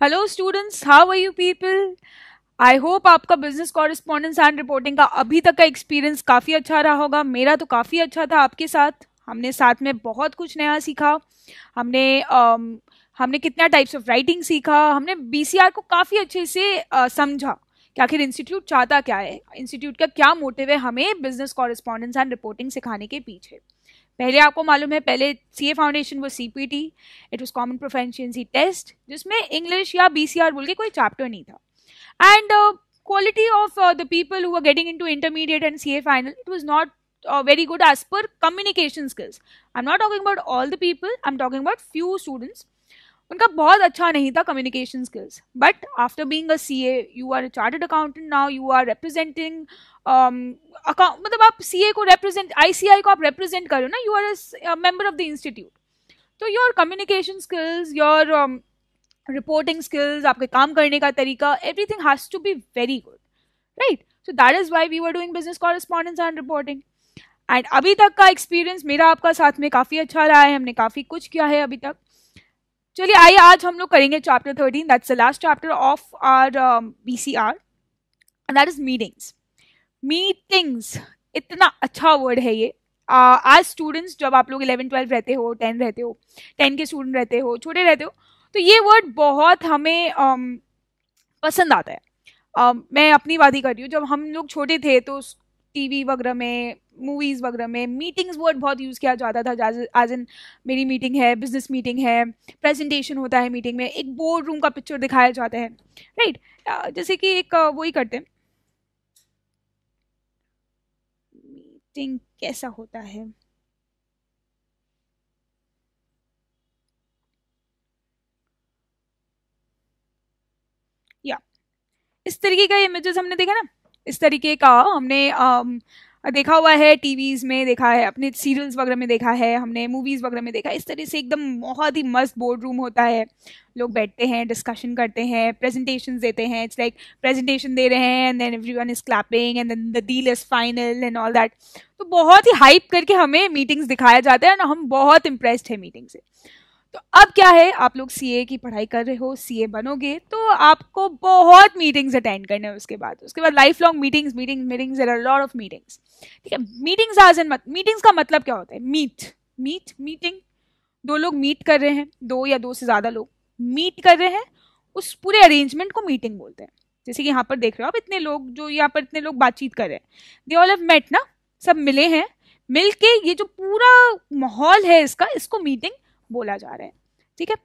Hello students, how are you people? I hope आपका business correspondence and reporting का अभी तक का एक्सपीरियंस काफ़ी अच्छा रहा होगा मेरा तो काफ़ी अच्छा था आपके साथ हमने साथ में बहुत कुछ नया सीखा हमने um, हमने कितना टाइप्स ऑफ राइटिंग सीखा हमने बी को काफ़ी अच्छे से uh, समझा कि आखिर इंस्टीट्यूट चाहता क्या है इंस्टीट्यूट का क्या मोटिव है हमें बिजनेस कॉरेस्पॉन्डेंस एंड रिपोर्टिंग सिखाने के पीछे पहले आपको मालूम है पहले सी ए फाउंडेशन वो C P T it was common proficiency test जिसमें इंग्लिश या बी सी आर बोल के कोई चैप्टर नहीं था and uh, quality of uh, the people who are getting into intermediate and ca final it was not uh, very good as per communication skills i'm not talking about all the people i'm talking about few students unka bahut acha nahi tha communication skills but after being a ca you are a chartered accountant now you are representing um account matlab aap ca ko represent ici ko aap represent kar rahe ho na you are a, member of the institute so your communication skills your um, reporting skills आपके काम करने का तरीका everything has to be very good right so that is why we are doing business correspondence and reporting and अभी तक का experience मेरा आपका साथ में काफ़ी अच्छा रहा है हमने काफ़ी कुछ किया है अभी तक चलिए आइए आज हम लोग करेंगे chapter thirteen that's the last chapter of R B C R and that is meetings meetings इतना अच्छा वर्ड है ये uh, स्टूडेंट्स जब आप लोग इलेवन ट्वेल्व रहते हो टेन रहते हो टेन के स्टूडेंट रहते हो छोटे रहते हो तो ये वर्ड बहुत हमें um, पसंद आता है um, मैं अपनी बात ही कर रही हूँ जब हम लोग छोटे थे तो टीवी वगैरह में मूवीज़ वगैरह में मीटिंग्स वर्ड बहुत यूज़ किया जाता था एज इन मेरी मीटिंग है बिजनेस मीटिंग है प्रेजेंटेशन होता है मीटिंग में एक बोर्ड रूम का पिक्चर दिखाया जाता है राइट right? जैसे कि एक वो ही करते हैं मीटिंग कैसा होता है इस तरीके का इमेजेस हमने देखा ना इस तरीके का हमने आम, देखा हुआ है टीवीज में देखा है अपने सीरियल्स वगैरह में देखा है हमने मूवीज वगैरह में देखा है इस तरह से एकदम बहुत ही मस्त बोर्ड रूम होता है लोग बैठते हैं डिस्कशन करते हैं प्रेजेंटेशन देते हैं इट्स लाइक प्रेजेंटेशन दे रहे हैं and then every one is clapping and then the deal is final and all that तो बहुत ही हाइप करके हमें मीटिंग्स दिखाया जाता है एंड हम बहुत इंप्रेस्ड है मीटिंग से तो अब क्या है आप लोग सीए की पढ़ाई कर रहे हो सीए बनोगे तो आपको बहुत मीटिंग्स अटेंड करने हैं उसके बाद उसके बाद life long meetings meetings meetings are lot of meetings ठीक है मीटिंग्स आज एन मीटिंग्स का मतलब क्या होता है मीट मीट मीटिंग दो लोग मीट कर रहे हैं दो या दो से ज़्यादा लोग मीट कर रहे हैं उस पूरे अरेंजमेंट को मीटिंग बोलते हैं जैसे कि यहाँ पर देख रहे हो आप इतने लोग जो यहाँ पर इतने लोग बातचीत कर रहे हैं दे ऑल मेट ना सब मिले हैं मिल के ये जो पूरा माहौल है इसका इसको मीटिंग बोला जा रहा है ठीक है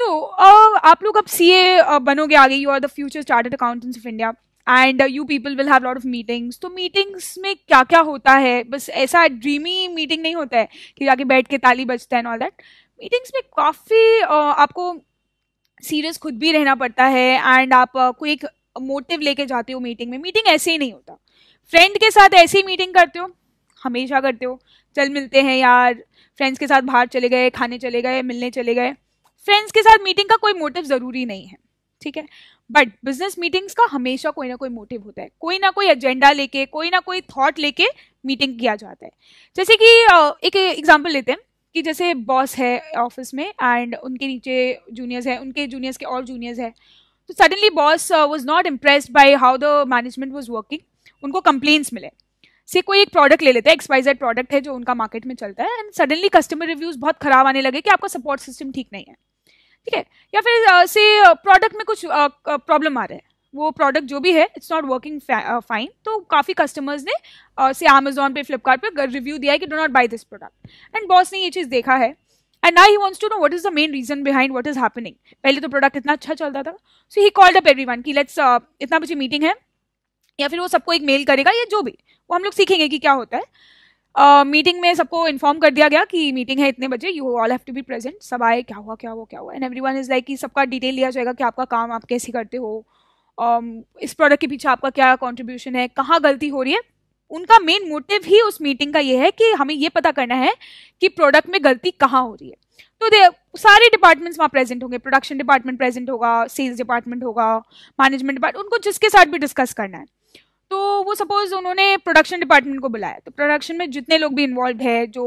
तो uh, आप लोग अब सी ए बनोगे आगे you are the future chartered accountants of India and you people will have lot of meetings तो मीटिंग्स में क्या क्या होता है बस ऐसा ड्रीमी मीटिंग नहीं होता है कि जाके बैठ के ताली बजता है एंड ऑल दैट मीटिंग्स में काफ़ी uh, आपको सीरियस खुद भी रहना पड़ता है एंड आप uh, कोई एक मोटिव लेके जाते हो मीटिंग में मीटिंग ऐसे ही नहीं होता फ्रेंड के साथ ऐसी मीटिंग करते हो हमेशा करते हो चल मिलते हैं यार फ्रेंड्स के साथ बाहर चले गए खाने चले गए मिलने चले गए फ्रेंड्स के साथ मीटिंग का कोई मोटिव ज़रूरी नहीं है ठीक है बट बिजनेस मीटिंग्स का हमेशा कोई ना कोई मोटिव होता है कोई ना कोई एजेंडा लेके कोई ना कोई थॉट लेके मीटिंग किया जाता है जैसे कि एक एग्जाम्पल लेते हैं कि जैसे बॉस है ऑफिस में एंड उनके नीचे जूनियर्स हैं उनके जूनियर्स के और जूनियर्स हैं तो suddenly boss was not impressed by how the management was working उनको कंप्लेन्स मिले से कोई एक प्रोडक्ट ले लेते हैं एक्स प्रोडक्ट है जो उनका मार्केट में चलता है एंड सडनली कस्टमर रिव्यूज बहुत खराब आने लगे कि आपका सपोर्ट सिस्टम ठीक नहीं है ठीक है या फिर से प्रोडक्ट में कुछ प्रॉब्लम आ रहा है वो प्रोडक्ट जो भी है इट्स नॉट वर्किंग फाइन तो काफ़ी कस्टमर्स ने uh, से अमेजोन पे फ्लिपकार्ट पे रिव्यू दिया है कि do not buy this product and boss ने ये चीज़ देखा है एंड ना he wants to know what is the main reason behind what is happening पहले तो प्रोडक्ट इतना अच्छा चलता था so he called up every one की लेट्स इतना मुझे मीटिंग है या फिर वो सबको एक मेल करेगा या जो भी वो हम लोग सीखेंगे कि क्या होता है मीटिंग uh, में सबको इन्फॉर्म कर दिया गया कि मीटिंग है इतने बजे you all have to be present सब आए क्या हुआ क्या हुआ क्या हुआ and every one is like कि सबका डिटेल लिया जाएगा कि आपका काम आप कैसे करते हो um, इस प्रोडक्ट के पीछे आपका क्या कॉन्ट्रीब्यूशन है कहाँ गलती हो रही है उनका मेन मोटिव ही उस मीटिंग का ये है कि हमें ये पता करना है कि प्रोडक्ट में गलती कहाँ हो रही है तो दे सारे डिपार्टमेंट्स वहाँ प्रेजेंट होंगे प्रोडक्शन डिपार्टमेंट प्रेजेंट होगा सेल्स डिपार्टमेंट होगा मैनेजमेंट डिपार्टमेंट उनको जिसके साथ भी डिस्कस करना है तो वो सपोज उन्होंने प्रोडक्शन डिपार्टमेंट को बुलाया तो प्रोडक्शन में जितने लोग भी इन्वॉल्व है जो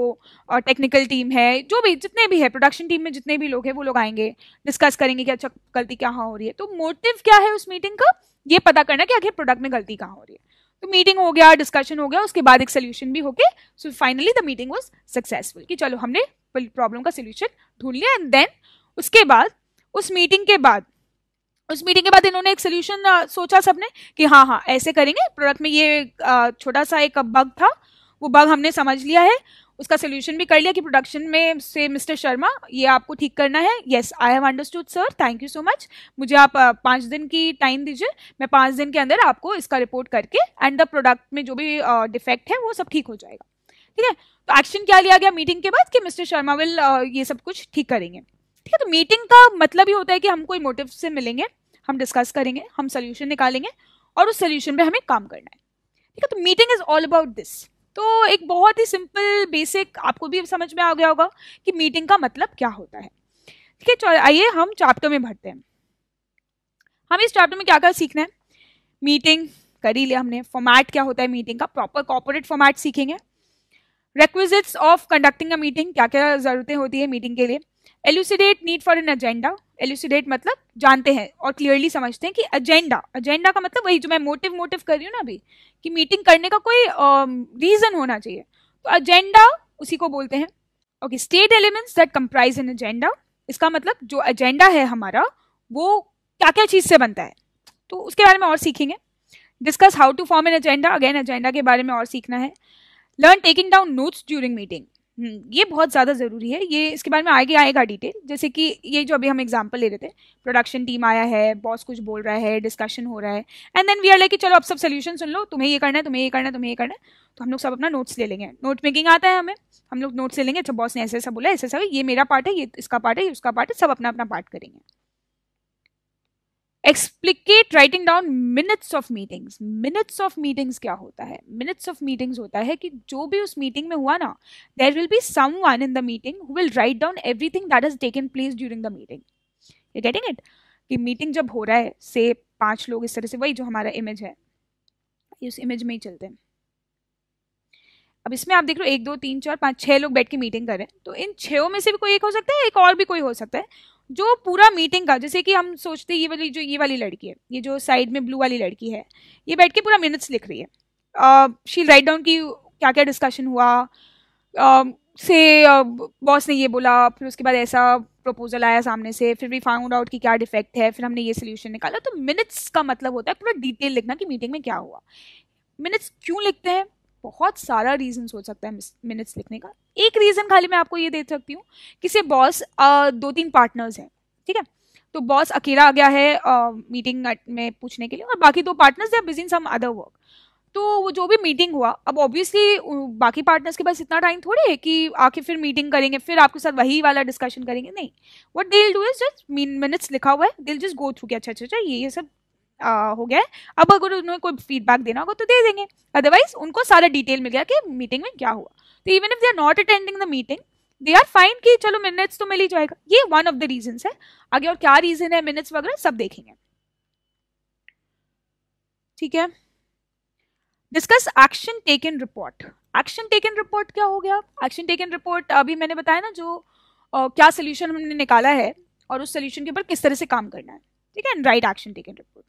टेक्निकल टीम है जो भी जितने भी है प्रोडक्शन टीम में जितने भी लोग हैं वो लोग आएंगे डिस्कस करेंगे कि अच्छा गलती क्या हो रही है तो मोटिव क्या है उस मीटिंग का ये पता करना कि आखिर प्रोडक्ट में गलती कहाँ हो रही है तो मीटिंग हो गया डिस्कशन हो गया उसके बाद एक सोल्यूशन भी होके so finally the meeting was successful कि चलो हमने प्रॉब्लम का सोल्यूशन ढूंढ लिया एंड देन उसके बाद उस मीटिंग के बाद उस मीटिंग के बाद इन्होंने एक सोल्यूशन सोचा सबने कि हाँ हाँ ऐसे करेंगे प्रोडक्ट में ये छोटा सा एक बग था वो बग हमने समझ लिया है उसका सोल्यूशन भी कर लिया कि प्रोडक्शन में से मिस्टर शर्मा ये आपको ठीक करना है yes I have understood sir thank you so much मुझे आप पाँच दिन की टाइम दीजिए मैं पाँच दिन के अंदर आपको इसका रिपोर्ट करके एंड द प्रोडक्ट में जो भी डिफेक्ट है वो सब ठीक हो जाएगा ठीक है तो एक्शन क्या लिया गया मीटिंग के बाद कि मिस्टर शर्मा विल ये सब कुछ ठीक करेंगे ठीक है तो मीटिंग का मतलब ही होता है कि हम कोई मोटिव से मिलेंगे हम डिस्कस करेंगे हम सोल्यूशन निकालेंगे और उस सोल्यूशन पे हमें काम करना है ठीक है तो meeting is all about this तो एक बहुत ही सिंपल बेसिक आपको भी समझ में आ गया होगा कि मीटिंग का मतलब क्या होता है ठीक है चलो आइए हम चैप्टर में भरते हैं हम इस चैप्टर में क्या क्या सीखना है मीटिंग कर ही लिया हमने फॉर्मेट क्या होता है मीटिंग का प्रॉपर कॉपोरेट फॉर्मेट सीखेंगे requisites of conducting a meeting क्या क्या ज़रूरतें होती है मीटिंग के लिए elucidate need for an agenda elucidate मतलब जानते हैं और क्लियरली समझते हैं कि एजेंडा एजेंडा का मतलब वही जो मैं मोटिव मोटिव कर रही हूँ ना अभी कि मीटिंग करने का कोई रीजन um, uh, होना चाहिए तो एजेंडा उसी को बोलते हैं okay state elements that comprise an agenda इसका मतलब जो एजेंडा है हमारा वो क्या क्या चीज़ से बनता है तो उसके बारे में और सीखेंगे discuss how to form an agenda again agenda के बारे में और सीखना है learn taking down notes during meeting hmm, ये बहुत ज़्यादा ज़रूरी है ये इसके बारे में आगे आएगा डिटेल जैसे कि ये जो अभी हम एग्जाम्पल ले रहे थे प्रोडक्शन टीम आया है बॉस कुछ बोल रहा है डिस्कशन हो रहा है and then we are like चलो अब सब सोल्यूशन सुन लो तुम्हें ये करना है तुम्हें ये करना है तुम्हें ये करना है तो हम लोग सब अपना नोट्स ले लेंगे नोट मेकिंग आता है हमें हम लोग नोट्स ले लेंगे अच्छा बॉस ने ऐसे ऐसा बोला ऐसे ऐसा ये मेरा पार्ट है ये इसका पार्ट है ये उसका पार्ट है सब अपना अपना पार्ट करेंगे explicate writing down minutes of meetings minutes of meetings क्या होता है मिनट्स ऑफ मीटिंग्स होता है कि जो भी उस मीटिंग में हुआ ना there will be some one in the meeting who will write down everything that is taken place during the meeting you getting it कि मीटिंग जब हो रहा है से पांच लोग इस तरह से वही जो हमारा इमेज है इस इमेज में ही चलते हैं अब इसमें आप देख रहे हो एक दो तीन चार पाँच छः लोग बैठ के मीटिंग कर रहे हैं तो इन छः में से भी कोई एक हो सकता है एक और भी कोई हो सकता है जो पूरा मीटिंग का जैसे कि हम सोचते ये वाली जो ये वाली लड़की है ये जो साइड में ब्लू वाली लड़की है ये बैठ के पूरा मिनट्स लिख रही है शील राइट डाउन की क्या क्या डिस्कशन हुआ से बॉस ने ये बोला फिर उसके बाद ऐसा प्रपोजल आया सामने से फिर भी फाउंड आउट कि क्या डिफेक्ट है फिर हमने ये सोल्यूशन निकाला तो मिनट्स का मतलब होता है पूरा डिटेल लिखना कि मीटिंग में क्या हुआ मिनट्स क्यों लिखते हैं बहुत सारा रीज़न हो सकता है मिनट्स लिखने का एक रीज़न खाली मैं आपको ये दे सकती हूँ कि से बॉस दो तीन पार्टनर्स हैं ठीक है तो बॉस अकेला आ गया है मीटिंग में पूछने के लिए और बाकी दो पार्टनर्स या busy in some other work तो वो जो भी मीटिंग हुआ अब ऑब्वियसली बाकी पार्टनर्स के पास इतना टाइम थोड़ी है कि आके फिर मीटिंग करेंगे फिर आपके साथ वही वाला डिस्कशन करेंगे नहीं what they'll do is just mean minutes लिखा हुआ है दिल जस्ट गो थ्रू कि अच्छा अच्छा अच्छा ये ये सब आ, हो गया अब अगर उन्हें कोई फीडबैक देना होगा तो दे देंगे अदरवाइज उनको सारा डिटेल मिल गया कि मीटिंग में क्या हुआ तो even if they are not attending the meeting they are fine कि चलो मिनट्स तो मिल ही जाएगा ये वन ऑफ द रीजन है आगे और क्या रीजन है मिनट्स वगैरह सब देखेंगे ठीक है discuss action taken report action taken report क्या हो गया एक्शन टेक इन रिपोर्ट अभी मैंने बताया ना जो आ, क्या सोल्यूशन हमने निकाला है और उस सोल्यूशन के ऊपर किस तरह से काम करना है ठीक है right action taken report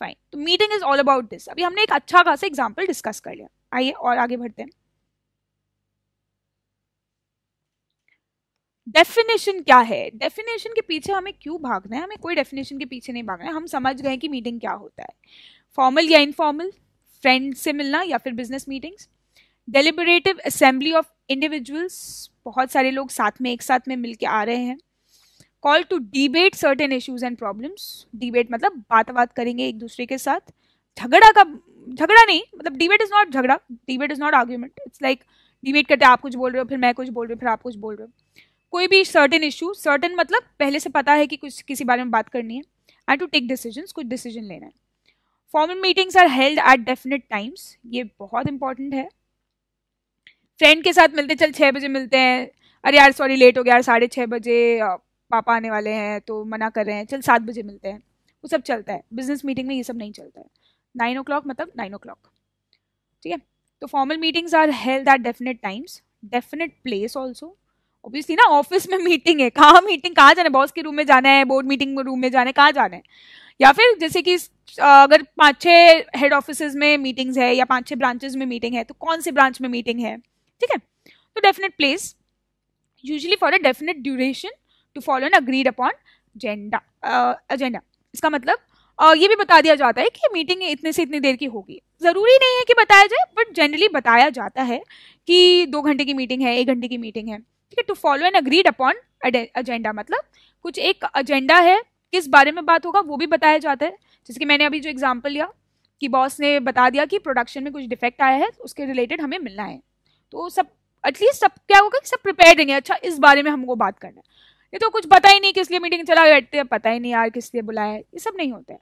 fine तो meeting is all about this अभी हमने एक अच्छा खासा एग्जाम्पल डिस्कस कर लिया आइए और आगे बढ़ते हैं डेफिनेशन क्या है डेफिनेशन के पीछे हमें क्यों भागना है हमें कोई डेफिनेशन के पीछे नहीं भागना है हम समझ गए कि मीटिंग क्या होता है फॉर्मल या इनफॉर्मल फ्रेंड से मिलना या फिर business meetings deliberative assembly of individuals बहुत सारे लोग साथ में एक साथ में मिलके आ रहे हैं call to debate certain issues and problems debate मतलब बात बात करेंगे एक दूसरे के साथ झगड़ा का झगड़ा नहीं मतलब डिबेट इज नॉट झगड़ा debate is not argument it's like debate करते आप कुछ बोल रहे हो फिर मैं कुछ बोल रही हूँ फिर आप कुछ बोल रहे हो कोई भी सर्टेन इशू सर्टेन मतलब पहले से पता है कि कुछ किसी बारे में बात करनी है एंड टू टेक डिसीजन कुछ डिसीजन लेना है formal meetings are held at definite times ये बहुत इंपॉर्टेंट है फ्रेंड के साथ मिलते चल छः बजे मिलते हैं अरे यार सॉरी लेट हो गया यार साढ़े छः बजे पापा आने वाले हैं तो मना कर रहे हैं चल सात बजे मिलते हैं वो सब चलता है बिजनेस मीटिंग में ये सब नहीं चलता है नाइन ओ क्लॉक मतलब नाइन ओ क्लॉक ठीक है तो formal meetings are held at definite times definite place also obviously ना ऑफिस में मीटिंग है कहाँ मीटिंग कहाँ जाना है बॉस के रूम में जाना है बोर्ड मीटिंग रूम में जाना है कहाँ जाना है या फिर जैसे कि अगर पाँच छः हेड ऑफिस में मीटिंग्स है या पाँच छः ब्रांचेज में मीटिंग है तो कौन से ब्रांच में मीटिंग है ठीक है तो definite place usually for a definite duration to follow an agreed upon agenda agenda इसका मतलब uh, ये भी बता दिया जाता है कि मीटिंग इतने से इतनी देर की होगी ज़रूरी नहीं है कि बताया जाए बट जनरली बताया जाता है कि दो घंटे की मीटिंग है एक घंटे की मीटिंग है ठीक है to follow an agreed upon agenda मतलब कुछ एक एजेंडा है किस बारे में बात होगा वो भी बताया जाता है जैसे कि मैंने अभी जो एग्जाम्पल लिया कि बॉस ने बता दिया कि प्रोडक्शन में कुछ डिफेक्ट आया है उसके रिलेटेड हमें मिलना है तो सब एटलीस्ट सब क्या होगा कि सब प्रिपेयर रहेंगे अच्छा इस बारे में हमको बात करना है ये तो कुछ पता ही नहीं किस लिए मीटिंग चला बैठते हैं पता ही नहीं यार किस लिए बुलाया है ये सब नहीं होता है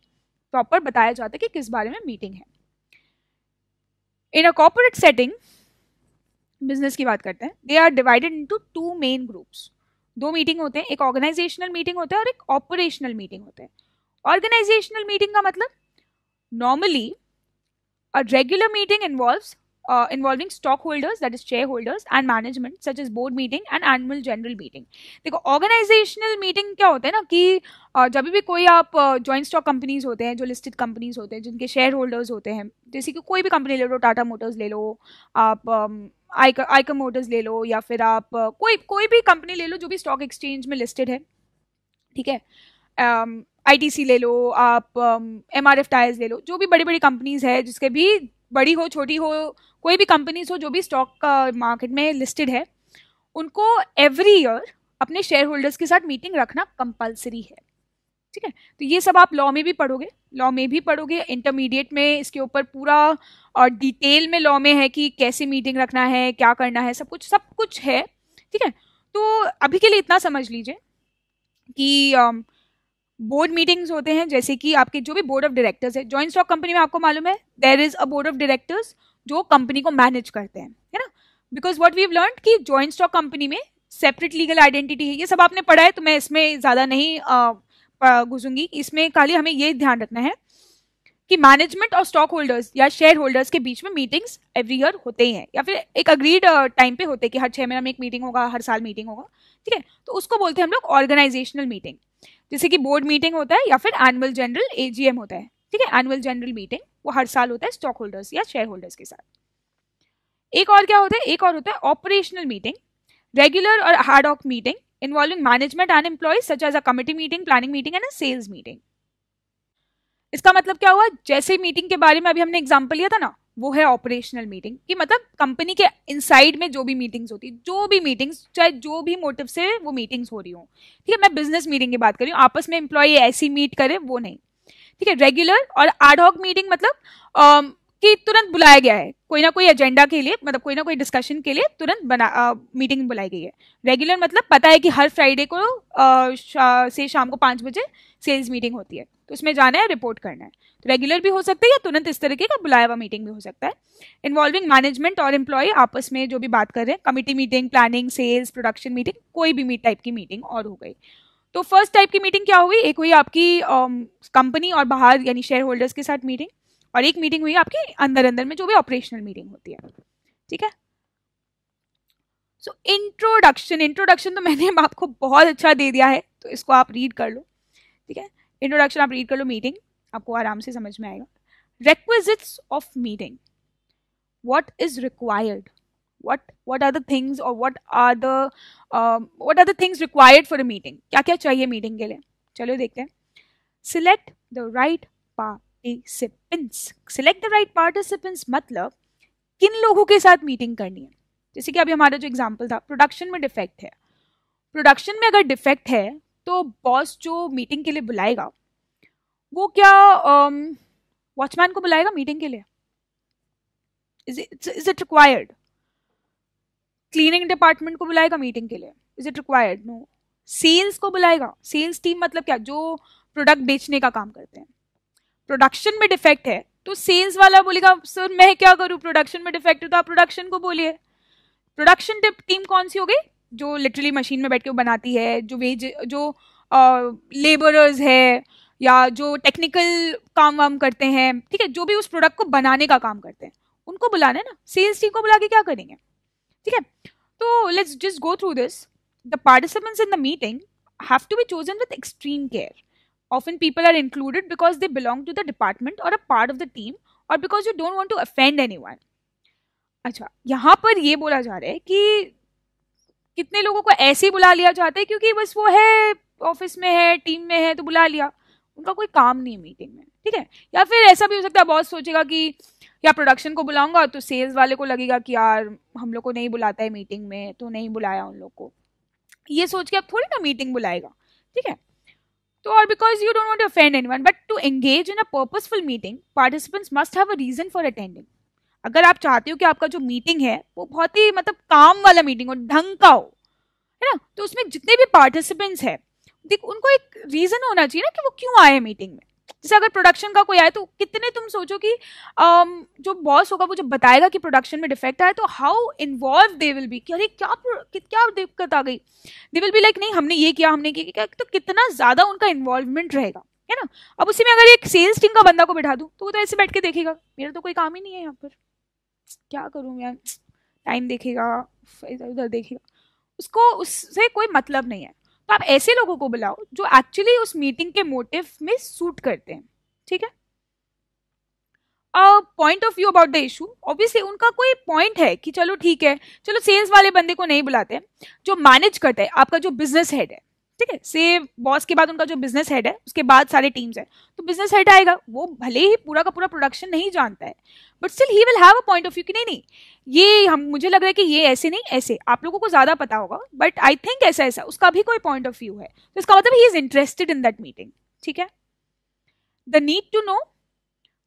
प्रॉपर बताया जाता है कि किस बारे में मीटिंग है in a corporate setting business की बात करते हैं they are divided into two main groups दो मीटिंग होते हैं एक ऑर्गेनाइजेशनल मीटिंग होता है और एक ऑपरेशनल मीटिंग होता है ऑर्गेनाइजेशनल मीटिंग का मतलब normally a regular meeting involve uh, involving stockholders, that is shareholders, and management, such as board meeting and annual general meeting. देखो organizational meeting क्या होता है ना कि uh, जब भी कोई आप जॉइंट स्टॉक कंपनीज होते हैं जो लिस्टेड कंपनीज होते हैं जिनके शेयर होल्डर्स होते हैं जैसे कि कोई भी company ले लो Tata Motors ले लो आप um, आइका आइका मोटर्स ले लो या फिर आप uh, कोई कोई भी कंपनी ले लो जो भी स्टॉक एक्सचेंज में लिस्टेड है ठीक है आई um, ले लो आप एम आर टायर्स ले लो जो भी बड़ी बड़ी कंपनीज है जिसके भी बड़ी हो छोटी हो कोई भी कंपनीज हो जो भी स्टॉक मार्केट में लिस्टेड है उनको एवरी ईयर अपने शेयर होल्डर्स के साथ मीटिंग रखना कंपलसरी है ठीक है तो ये सब आप लॉ में भी पढ़ोगे लॉ में भी पढ़ोगे इंटरमीडिएट में इसके ऊपर पूरा और डिटेल में लॉ में है कि कैसे मीटिंग रखना है क्या करना है सब कुछ सब कुछ है ठीक है तो अभी के लिए इतना समझ लीजिए कि बोर्ड मीटिंग्स होते हैं जैसे कि आपके जो भी बोर्ड ऑफ डायरेक्टर्स है जॉइंट स्टॉक कंपनी में आपको मालूम है there is a board of directors जो कंपनी को मैनेज करते हैं है ना बिकॉज वट वी लर्न की जॉइंट स्टॉक कंपनी में सेपरेट लीगल आइडेंटिटी है ये सब आपने पढ़ा है तो मैं इसमें ज़्यादा नहीं घुसूंगी इसमें खाली हमें ये ध्यान रखना है कि मैनेजमेंट और स्टॉक होल्डर्स या शेयर होल्डर्स के बीच में मीटिंग्स एवरी ईयर होते ही हैं या फिर एक अग्रीड टाइम uh, पे होते हैं कि हर छह महीना में एक मीटिंग होगा हर साल मीटिंग होगा ठीक है तो उसको बोलते हैं हम लोग ऑर्गेनाइजेशनल मीटिंग जैसे कि बोर्ड मीटिंग होता है या फिर एनुअल जनरल एजीएम होता है ठीक है एनुअल जनरल मीटिंग वो हर साल होता है स्टॉक होल्डर्स या शेयर होल्डर्स के साथ एक और क्या होता है एक और होता है ऑपरेशनल मीटिंग रेगुलर और ad hoc meeting involving management and employees such as a committee meeting planning meeting and a sales meeting इसका मतलब क्या हुआ जैसे मीटिंग के बारे में अभी हमने एग्जाम्पल लिया था ना वो है ऑपरेशनल मीटिंग कि मतलब कंपनी के इनसाइड में जो भी मीटिंग्स होती है जो भी मीटिंग्स चाहे जो भी मोटिव से वो मीटिंग्स हो रही हो ठीक है मैं बिजनेस मीटिंग की बात कर रही हूँ आपस में एम्प्लॉय ऐसी मीट करे वो नहीं ठीक है रेगुलर और आडहॉक मीटिंग मतलब कि तुरंत बुलाया गया है कोई ना कोई एजेंडा के लिए मतलब कोई ना कोई डिस्कशन के लिए तुरंत बना आ, मीटिंग बुलाई गई है रेगुलर मतलब पता है कि हर फ्राइडे को आ, शा, से शाम को पाँच बजे सेल्स मीटिंग होती है तो उसमें जाना है रिपोर्ट करना है तो रेगुलर भी हो सकता है या तुरंत इस तरीके का बुलाया हुआ मीटिंग भी हो सकता है इन्वॉल्विंग मैनेजमेंट और एम्प्लॉय आपस में जो भी बात कर रहे हैं committee meeting planning sales production meeting कोई भी टाइप की मीटिंग और हो गई तो फर्स्ट टाइप की मीटिंग क्या हुई एक हुई आपकी कंपनी और बाहर यानी शेयर होल्डर्स के साथ मीटिंग और एक मीटिंग हुई आपके अंदर अंदर में जो भी ऑपरेशनल मीटिंग होती है ठीक है सो इंट्रोडक्शन इंट्रोडक्शन तो मैंने आपको बहुत अच्छा दे दिया है तो इसको आप रीड कर लो ठीक है इंट्रोडक्शन आप रीड कर लो मीटिंग आपको आराम से समझ में आएगा requisites of meeting what is required what what are the things or what are the um, what are the things क्या क्या चाहिए मीटिंग के लिए चलो देखते हैं select the right path participants select the right participants मतलब किन लोगों के साथ मीटिंग करनी है जैसे कि अभी हमारा जो एग्जाम्पल था प्रोडक्शन में डिफेक्ट है प्रोडक्शन में अगर डिफेक्ट है तो बॉस जो मीटिंग के लिए बुलाएगा वो क्या वॉचमैन um, को बुलाएगा मीटिंग के लिए is it required cleaning department को बुलाएगा मीटिंग के लिए is it required no sales को बुलाएगा सेल्स टीम मतलब क्या जो प्रोडक्ट बेचने का काम करते हैं प्रोडक्शन में डिफेक्ट है तो सेल्स वाला बोलेगा सर मैं क्या करूँ प्रोडक्शन में डिफेक्ट है तो आप प्रोडक्शन को बोलिए प्रोडक्शन टीम कौन सी हो गई जो लिटरली मशीन में बैठ के बनाती है जो वेज जो लेबरर्स है या जो टेक्निकल काम वाम करते हैं ठीक है जो भी उस प्रोडक्ट को बनाने का काम करते हैं उनको बुलाना है ना सेल्स टीम को बुला के क्या करेंगे ठीक है तो let's just go through this the participants in the meeting have to be chosen with extreme care Often people are included because they belong to the department or a part of the team और because you don't want to offend any one अच्छा यहाँ पर ये बोला जा रहा है कि कितने लोगों को ऐसे ही बुला लिया जाता है क्योंकि बस वो है ऑफिस में है टीम में है तो बुला लिया उनका कोई काम नहीं है मीटिंग में ठीक है या फिर ऐसा भी हो सकता है बॉस सोचेगा कि या प्रोडक्शन को बुलाऊंगा तो सेल्स वाले को लगेगा कि यार हम लोग को नहीं बुलाता है मीटिंग में तो नहीं बुलाया उन लोग को ये सोच के अब थोड़ी ना मीटिंग बुलाएगा ठीक है तो और because you don't want offend any one but to engage in a purposeful meeting participants must have a reason for attending अगर आप चाहते हो कि आपका जो मीटिंग है वो बहुत ही मतलब काम वाला मीटिंग हो ढंग का हो है ना तो उसमें जितने भी पार्टिसिपेंट्स हैं उनको एक रीजन होना चाहिए ना कि वो क्यों आए मीटिंग में जैसे अगर प्रोडक्शन का कोई आए तो कितने तुम सोचो कि um, जो बॉस होगा वो जब बताएगा कि प्रोडक्शन में डिफेक्ट आया तो how involve they will be कि अरे क्या क्या दिक्कत आ गई दे विल बी लाइक नहीं हमने ये किया हमने ये किया तो कितना ज़्यादा उनका इन्वॉल्वमेंट रहेगा है ना अब उसी में अगर एक सेल्स टीम का बंदा को बैठा दूँ तो वो तो ऐसे बैठ के देखेगा मेरा तो कोई काम ही नहीं है यहाँ पर क्या करूँ यार टाइम देखेगा इधर उधर देखेगा उसको उससे कोई मतलब नहीं है तो आप ऐसे लोगों को बुलाओ जो एक्चुअली उस मीटिंग के मोटिव में सूट करते हैं ठीक है point of view about the issue obviously उनका कोई पॉइंट है कि चलो ठीक है चलो सेल्स वाले बंदे को नहीं बुलाते हैं जो मैनेज करता है आपका जो बिजनेस हेड है ठीक है से बॉस के बाद उनका जो बिजनेस हेड है उसके बाद सारे टीम्स है तो बिजनेस हेड आएगा वो भले ही पूरा का पूरा प्रोडक्शन नहीं जानता है but still he will have a point of view कि नहीं नहीं ये हम मुझे लग रहा है कि ये ऐसे नहीं ऐसे आप लोगों को ज़्यादा पता होगा बट आई थिंक ऐसा ऐसा उसका भी कोई पॉइंट ऑफ व्यू है तो इसका मतलब he is interested in that meeting ठीक है the need to know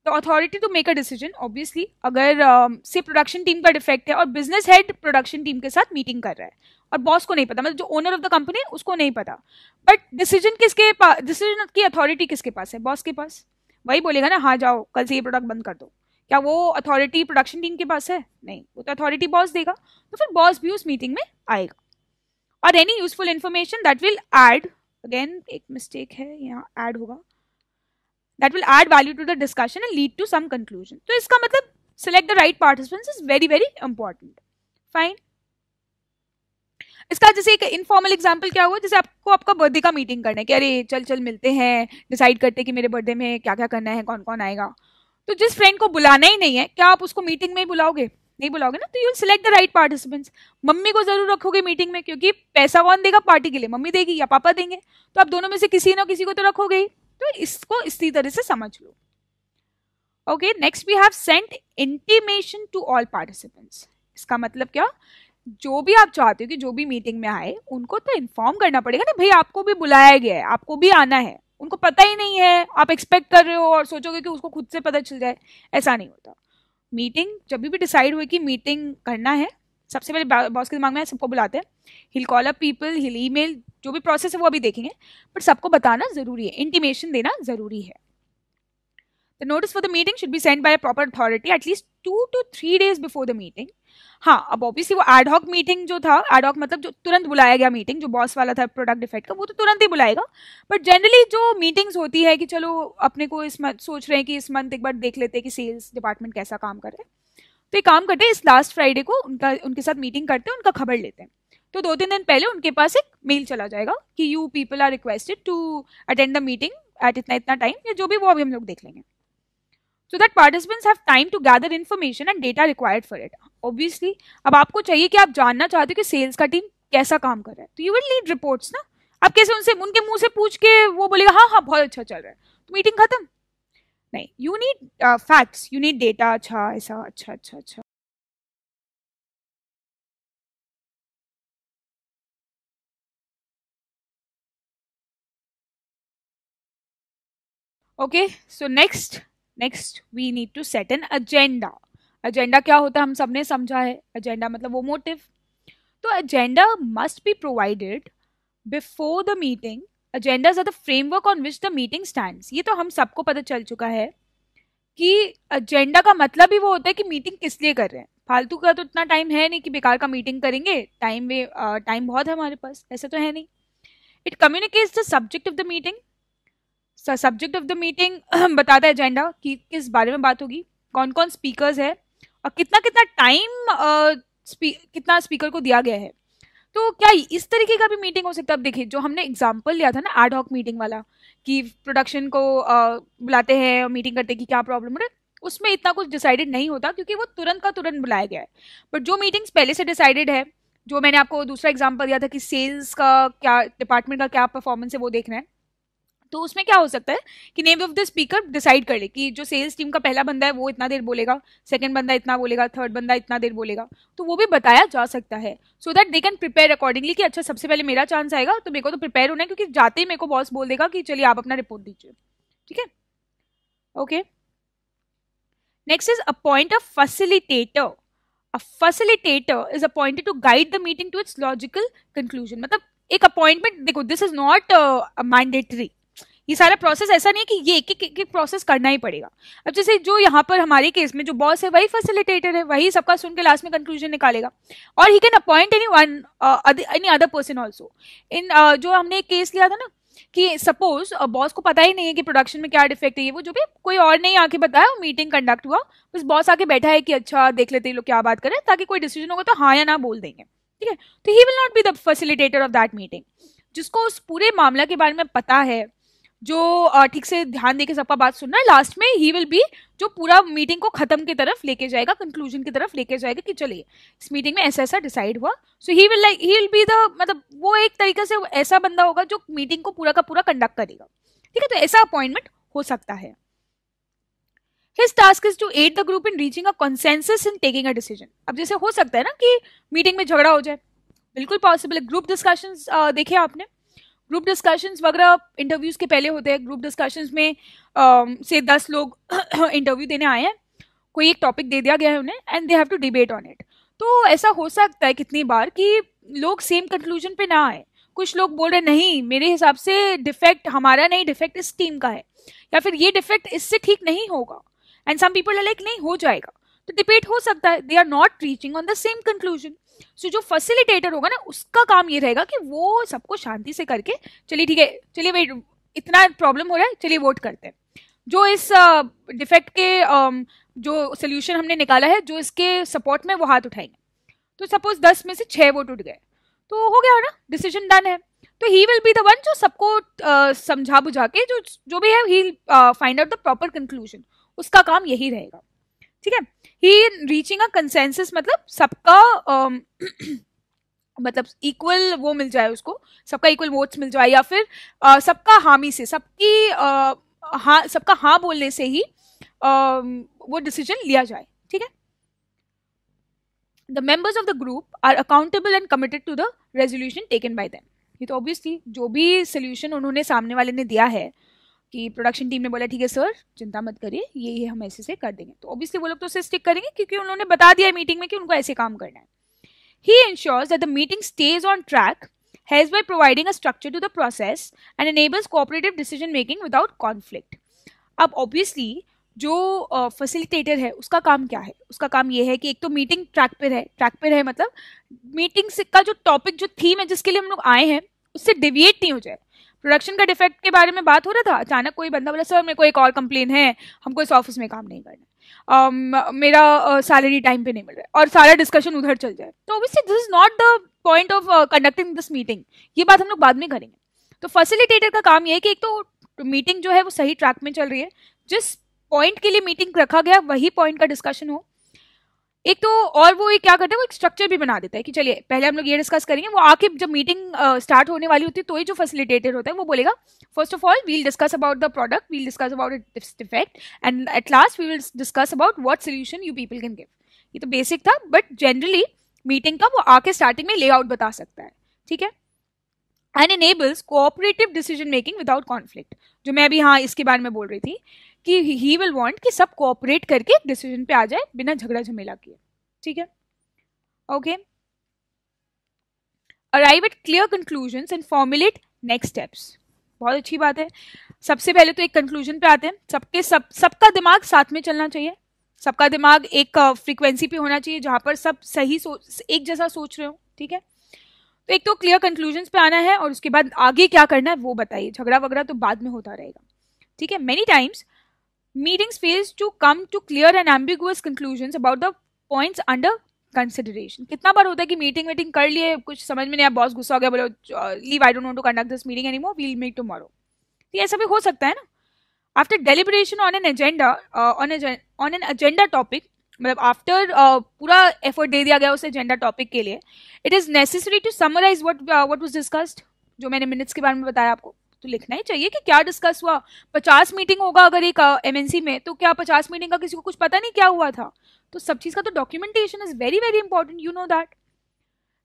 the authority to make a decision obviously अगर से प्रोडक्शन टीम का डिफेक्ट है और बिजनेस हेड प्रोडक्शन टीम के साथ मीटिंग कर रहा है और बॉस को नहीं पता मतलब जो ओनर ऑफ द कंपनी उसको नहीं पता बट डिसीजन किसके पास डिसीजन की अथॉरिटी किसके पास है बॉस के पास वही बोलेगा ना हाँ जाओ कल से ये प्रोडक्ट बंद कर दो क्या वो अथॉरिटी प्रोडक्शन टीम के पास है नहीं वो तो अथॉरिटी बॉस देगा तो फिर बॉस भी उस मीटिंग में आएगा और any useful information that will add again एक मिस्टेक है यहाँ ऐड होगा that will add value to the discussion and lead to some conclusion तो इसका मतलब select the right participants is very very important fine इसका जैसे एक इनफॉर्मल एग्जाम्पल क्या हुआ जैसे आपको आपका बर्थडे का मीटिंग करना है कि अरे चल चल मिलते हैं डिसाइड करते हैं कि मेरे बर्थडे में क्या क्या करना है कौन कौन आएगा तो जिस फ्रेंड को बुलाना ही नहीं है क्या आप उसको मीटिंग में ही बुलाओगे नहीं बुलाओगे ना तो you select the right participants mummy को जरूर रखोगे मीटिंग में क्योंकि पैसा कौन देगा पार्टी के लिए मम्मी देगी या पापा देंगे तो आप दोनों में से किसी ना किसी को तो रखोगे ही तो इसको इसी तरह से समझ लो okay next we have sent intimation to all participants इसका मतलब क्या जो भी आप चाहते हो कि जो भी मीटिंग में आए उनको तो इन्फॉर्म करना पड़ेगा ना भाई आपको भी बुलाया गया है आपको भी आना है उनको पता ही नहीं है आप एक्सपेक्ट कर रहे हो और सोचोगे कि उसको खुद से पता चल जाए ऐसा नहीं होता मीटिंग जब भी डिसाइड हुई कि मीटिंग करना है सबसे पहले बॉस के दिमाग में सबको बुलाते हैं he'll call up people he'll ई जो भी प्रोसेस है वो अभी देखेंगे बट सबको बताना ज़रूरी है इंटीमेशन देना ज़रूरी है The notice for the meeting should be sent by a proper authority at least two to three days before the meeting. हाँ अब ऑब्वियसली वो एडहॉक मीटिंग जो था एडहॉक मतलब जो तुरंत बुलाया गया मीटिंग जो बॉस वाला था प्रोडक्ट डिफेक्ट का वो तो तुरंत ही बुलाएगा बट जनरली जो मीटिंग्स होती है कि चलो अपने को इस मंथ सोच रहे हैं कि इस मंथ एक बार देख लेते हैं कि सेल्स डिपार्टमेंट कैसा काम कर रहे हैं तो एक काम करते हैं इस लास्ट फ्राइडे को उनका उनके साथ मीटिंग करते हैं उनका खबर लेते हैं तो दो तीन दिन पहले उनके पास एक मेल चला जाएगा कि you people are requested to attend the meeting at इतना इतना टाइम या जो भी वो अभी हम लोग देख लेंगे so that participants have time to gather information and data required for it obviously अब आपको चाहिए कि आप जानना चाहते हो कि सेल्स का टीम कैसा काम कर रहा है तो यू विल नीड रिपोर्ट्स ना आप कैसे उनसे उनके मुंह से पूछ के वो बोलेगा हाँ हाँ बहुत अच्छा चल रहा है तो मीटिंग खत्म नहीं you need facts you need data अच्छा ऐसा अच्छा अच्छा अच्छा okay so next next we need to set an agenda agenda क्या होता है हम सबने समझा है एजेंडा मतलब वो मोटिव तो agenda must be provided before the meeting agendas are the framework on which the meeting stand ये तो हम सबको पता चल चुका है कि एजेंडा का मतलब ही वो होता है कि मीटिंग किस लिए कर रहे हैं फालतू का तो इतना टाइम है नहीं कि बेकार का मीटिंग करेंगे टाइम वे टाइम बहुत है हमारे पास ऐसा तो है नहीं it communicates the subject of the meeting subject of the meeting बताता है एजेंडा कि किस बारे में बात होगी कौन कौन स्पीकर्स है और कितना कितना टाइम कितना स्पीकर को दिया गया है तो क्या इस तरीके का भी मीटिंग हो सकता है अब देखिए जो हमने एग्जाम्पल लिया था ना एड हॉक मीटिंग वाला कि प्रोडक्शन को बुलाते हैं और मीटिंग करते हैं कि क्या प्रॉब्लम है उसमें इतना कुछ डिसाइडेड नहीं होता क्योंकि वो तुरंत का तुरंत बुलाया गया है बट जो मीटिंग्स पहले से डिसाइडेड है जो मैंने आपको दूसरा एग्जाम्पल दिया था कि सेल्स का क्या डिपार्टमेंट का क्या परफॉर्मेंस है वो देखना है तो उसमें क्या हो सकता है कि name of the speaker decide कर ले कि जो सेल्स टीम का पहला बंदा है वो इतना देर बोलेगा सेकंड बंदा इतना बोलेगा थर्ड बंदा इतना देर बोलेगा तो वो भी बताया जा सकता है so that they can prepare accordingly कि अच्छा सबसे पहले मेरा चांस आएगा तो मेरे को तो प्रिपेयर होना है क्योंकि जाते ही मेरे को बॉस बोल देगा कि चलिए आप अपना रिपोर्ट दीजिए ठीक है okay next is appoint a facilitator a facilitator is appointed to guide the meeting to its logical conclusion मतलब एक अपॉइंटमेंट देखो दिस इज नॉट मैंडेटरी ये सारा प्रोसेस ऐसा नहीं है कि ये एक एक एक प्रोसेस करना ही पड़ेगा अब जैसे जो यहाँ पर हमारे केस में जो बॉस है वही फैसिलिटेटर है वही सबका सुन के लास्ट में कंक्लूजन निकालेगा और he can appoint any one any other person also in जो हमने एक केस लिया था ना कि सपोज बॉस uh, को पता ही नहीं है कि प्रोडक्शन में क्या डिफेक्ट है ये वो जो भी कोई और नहीं आके बताया मीटिंग कंडक्ट हुआ बस बॉस आके बैठा है कि अच्छा देख लेते हैं लोग क्या बात करें ताकि कोई डिसीजन होगा तो हाँ या ना बोल देंगे ठीक है तो he will not be the facilitator of that meeting जिसको उस पूरे मामला के बारे में पता है जो ठीक से ध्यान देके सबका बात सुनना है लास्ट में ही विल बी जो पूरा मीटिंग को खत्म की तरफ लेके जाएगा कंक्लूजन की तरफ लेके जाएगा कि चलिए इस मीटिंग में ऐसा ऐसा डिसाइड हुआ so he will like he will be the मतलब वो एक तरीके से ऐसा बंदा होगा जो मीटिंग को पूरा का पूरा कंडक्ट करेगा ठीक है तो ऐसा अपॉइंटमेंट हो सकता है his task is to aid the group in reaching a consensus in taking a decision अब जैसे हो सकता है ना कि मीटिंग में झगड़ा हो जाए बिल्कुल पॉसिबल है ग्रुप डिस्कशन देखे आपने ग्रुप डिस्कशंस वगैरह इंटरव्यूज के पहले होते हैं ग्रुप डिस्कशंस में um, से दस लोग इंटरव्यू देने आए हैं कोई एक टॉपिक दे दिया गया है उन्हें and they have to debate on it तो ऐसा हो सकता है कितनी बार कि लोग सेम कंक्लूजन पे ना आए कुछ लोग बोल रहे नहीं मेरे हिसाब से डिफेक्ट हमारा नहीं डिफेक्ट इस टीम का है या फिर ये डिफेक्ट इससे ठीक नहीं होगा एंड सम पीपल लाइक नहीं हो जाएगा तो डिबेट हो सकता है they are not reaching on the same conclusion so so, जो फैसिलिटेटर होगा ना उसका काम ये रहेगा कि वो सबको शांति से करके चलिए ठीक है चलिए वेट इतना प्रॉब्लम हो रहा है चलिए वोट करते हैं जो इस डिफेक्ट uh, के um, जो सोल्यूशन हमने निकाला है जो इसके सपोर्ट में वो हाथ उठाएंगे तो सपोज दस में से छः वोट उठ गए तो हो गया ना डिसीजन डन है तो he will be the one जो सबको uh, समझा बुझा के जो जो भी है he find out the proper conclusion उसका काम यही रहेगा ठीक है ही रीचिंग अ कंसेंसस मतलब सबका um, मतलब इक्वल वो मिल जाए उसको सबका इक्वल वोट्स मिल जाए या फिर uh, सबका हामी से सबकी हाँ सबका हाँ बोलने से ही um, वो डिसीजन लिया जाए ठीक है the members of the group are accountable and committed to the resolution taken by them ये तो ऑब्वियसली जो भी सोल्यूशन उन्होंने सामने वाले ने दिया है कि प्रोडक्शन टीम ने बोला ठीक है सर चिंता मत करिए ये ये हम ऐसे से कर देंगे तो ऑब्वियसली वो लोग तो उसे स्टिक करेंगे क्योंकि उन्होंने बता दिया है मीटिंग में कि उनको ऐसे काम करना है he ensures that the meeting stage on track has by providing a structure to the process and enables cooperative decision making without conflict अब ऑब्वियसली जो फैसिलिटेटर uh, है उसका काम क्या है उसका काम ये है कि एक तो मीटिंग ट्रैक पर है ट्रैक पर है मतलब मीटिंग का जो टॉपिक जो थीम है जिसके लिए हम लोग आए हैं उससे डिविएट नहीं हो जाए प्रोडक्शन का डिफेक्ट के बारे में बात हो रहा था अचानक कोई बंदा बोला सर मेरे को एक और कंप्लेन है हमको इस ऑफिस में काम नहीं करना um, मेरा सैलरी uh, टाइम पे नहीं मिल रहा है और सारा डिस्कशन उधर चल जाए तो obviously this is not the point of conducting this meeting ये बात हम लोग बाद में करेंगे तो फैसिलिटेटर का काम ये है कि एक तो मीटिंग जो है वो सही ट्रैक में चल रही है जिस पॉइंट के लिए मीटिंग रखा गया वही पॉइंट का डिस्कशन हो एक तो और वो एक क्या करता है वो एक स्ट्रक्चर भी बना देता है कि चलिए पहले हम लोग ये डिस्कस करेंगे वो आके जब मीटिंग स्टार्ट होने वाली होती है तो ही जो फैसिलिटेटर होता है वो बोलेगा first of all we'll discuss about the product we'll discuss about its defect and at last we will discuss about what solution you people can give ये तो बेसिक था बट जनरली मीटिंग का वो आके स्टार्टिंग में layout बता सकता है ठीक है and enables cooperative decision making without conflict जो मैं अभी हाँ इसके बारे में बोल रही थी कि ही विल वांट कि सब कोऑपरेट करके एक डिसीजन पे आ जाए बिना झगड़ा झमेला किए ठीक है okay arrive at clear conclusion and formulate next steps बहुत अच्छी बात है सबसे पहले तो एक कंक्लूजन पे आते हैं सबके सब सबका दिमाग साथ में चलना चाहिए सबका दिमाग एक फ्रीक्वेंसी पे होना चाहिए जहाँ पर सब सही सोच एक जैसा सोच रहे हो ठीक है तो एक तो क्लियर कंक्लूजन पे आना है और उसके बाद आगे क्या करना है वो बताइए झगड़ा वगड़ा तो बाद में होता रहेगा ठीक है many times meetings fails to come to clear and ambiguous conclusions about the points under consideration कितना बार होता है कि मीटिंग वीटिंग कर लिए कुछ समझ में नहीं आया बॉस गुस्सा हो गया बोलो leave I don't want to conduct this meeting anymore we'll meet tomorrow तो ऐसा भी हो सकता है ना after deliberation on an agenda on an agenda topic मतलब आफ्टर uh, पूरा एफर्ट दे दिया गया उस एजेंडा टॉपिक के लिए it is necessary to summarize what what was discussed जो मैंने मिनट्स के बारे में बताया आपको तो लिखना ही चाहिए कि क्या डिस्कस हुआ पचास मीटिंग होगा अगर एक एमएनसी में तो क्या पचास मीटिंग का किसी को कुछ पता नहीं क्या हुआ था तो सब चीज़ का तो documentation is very very important you know that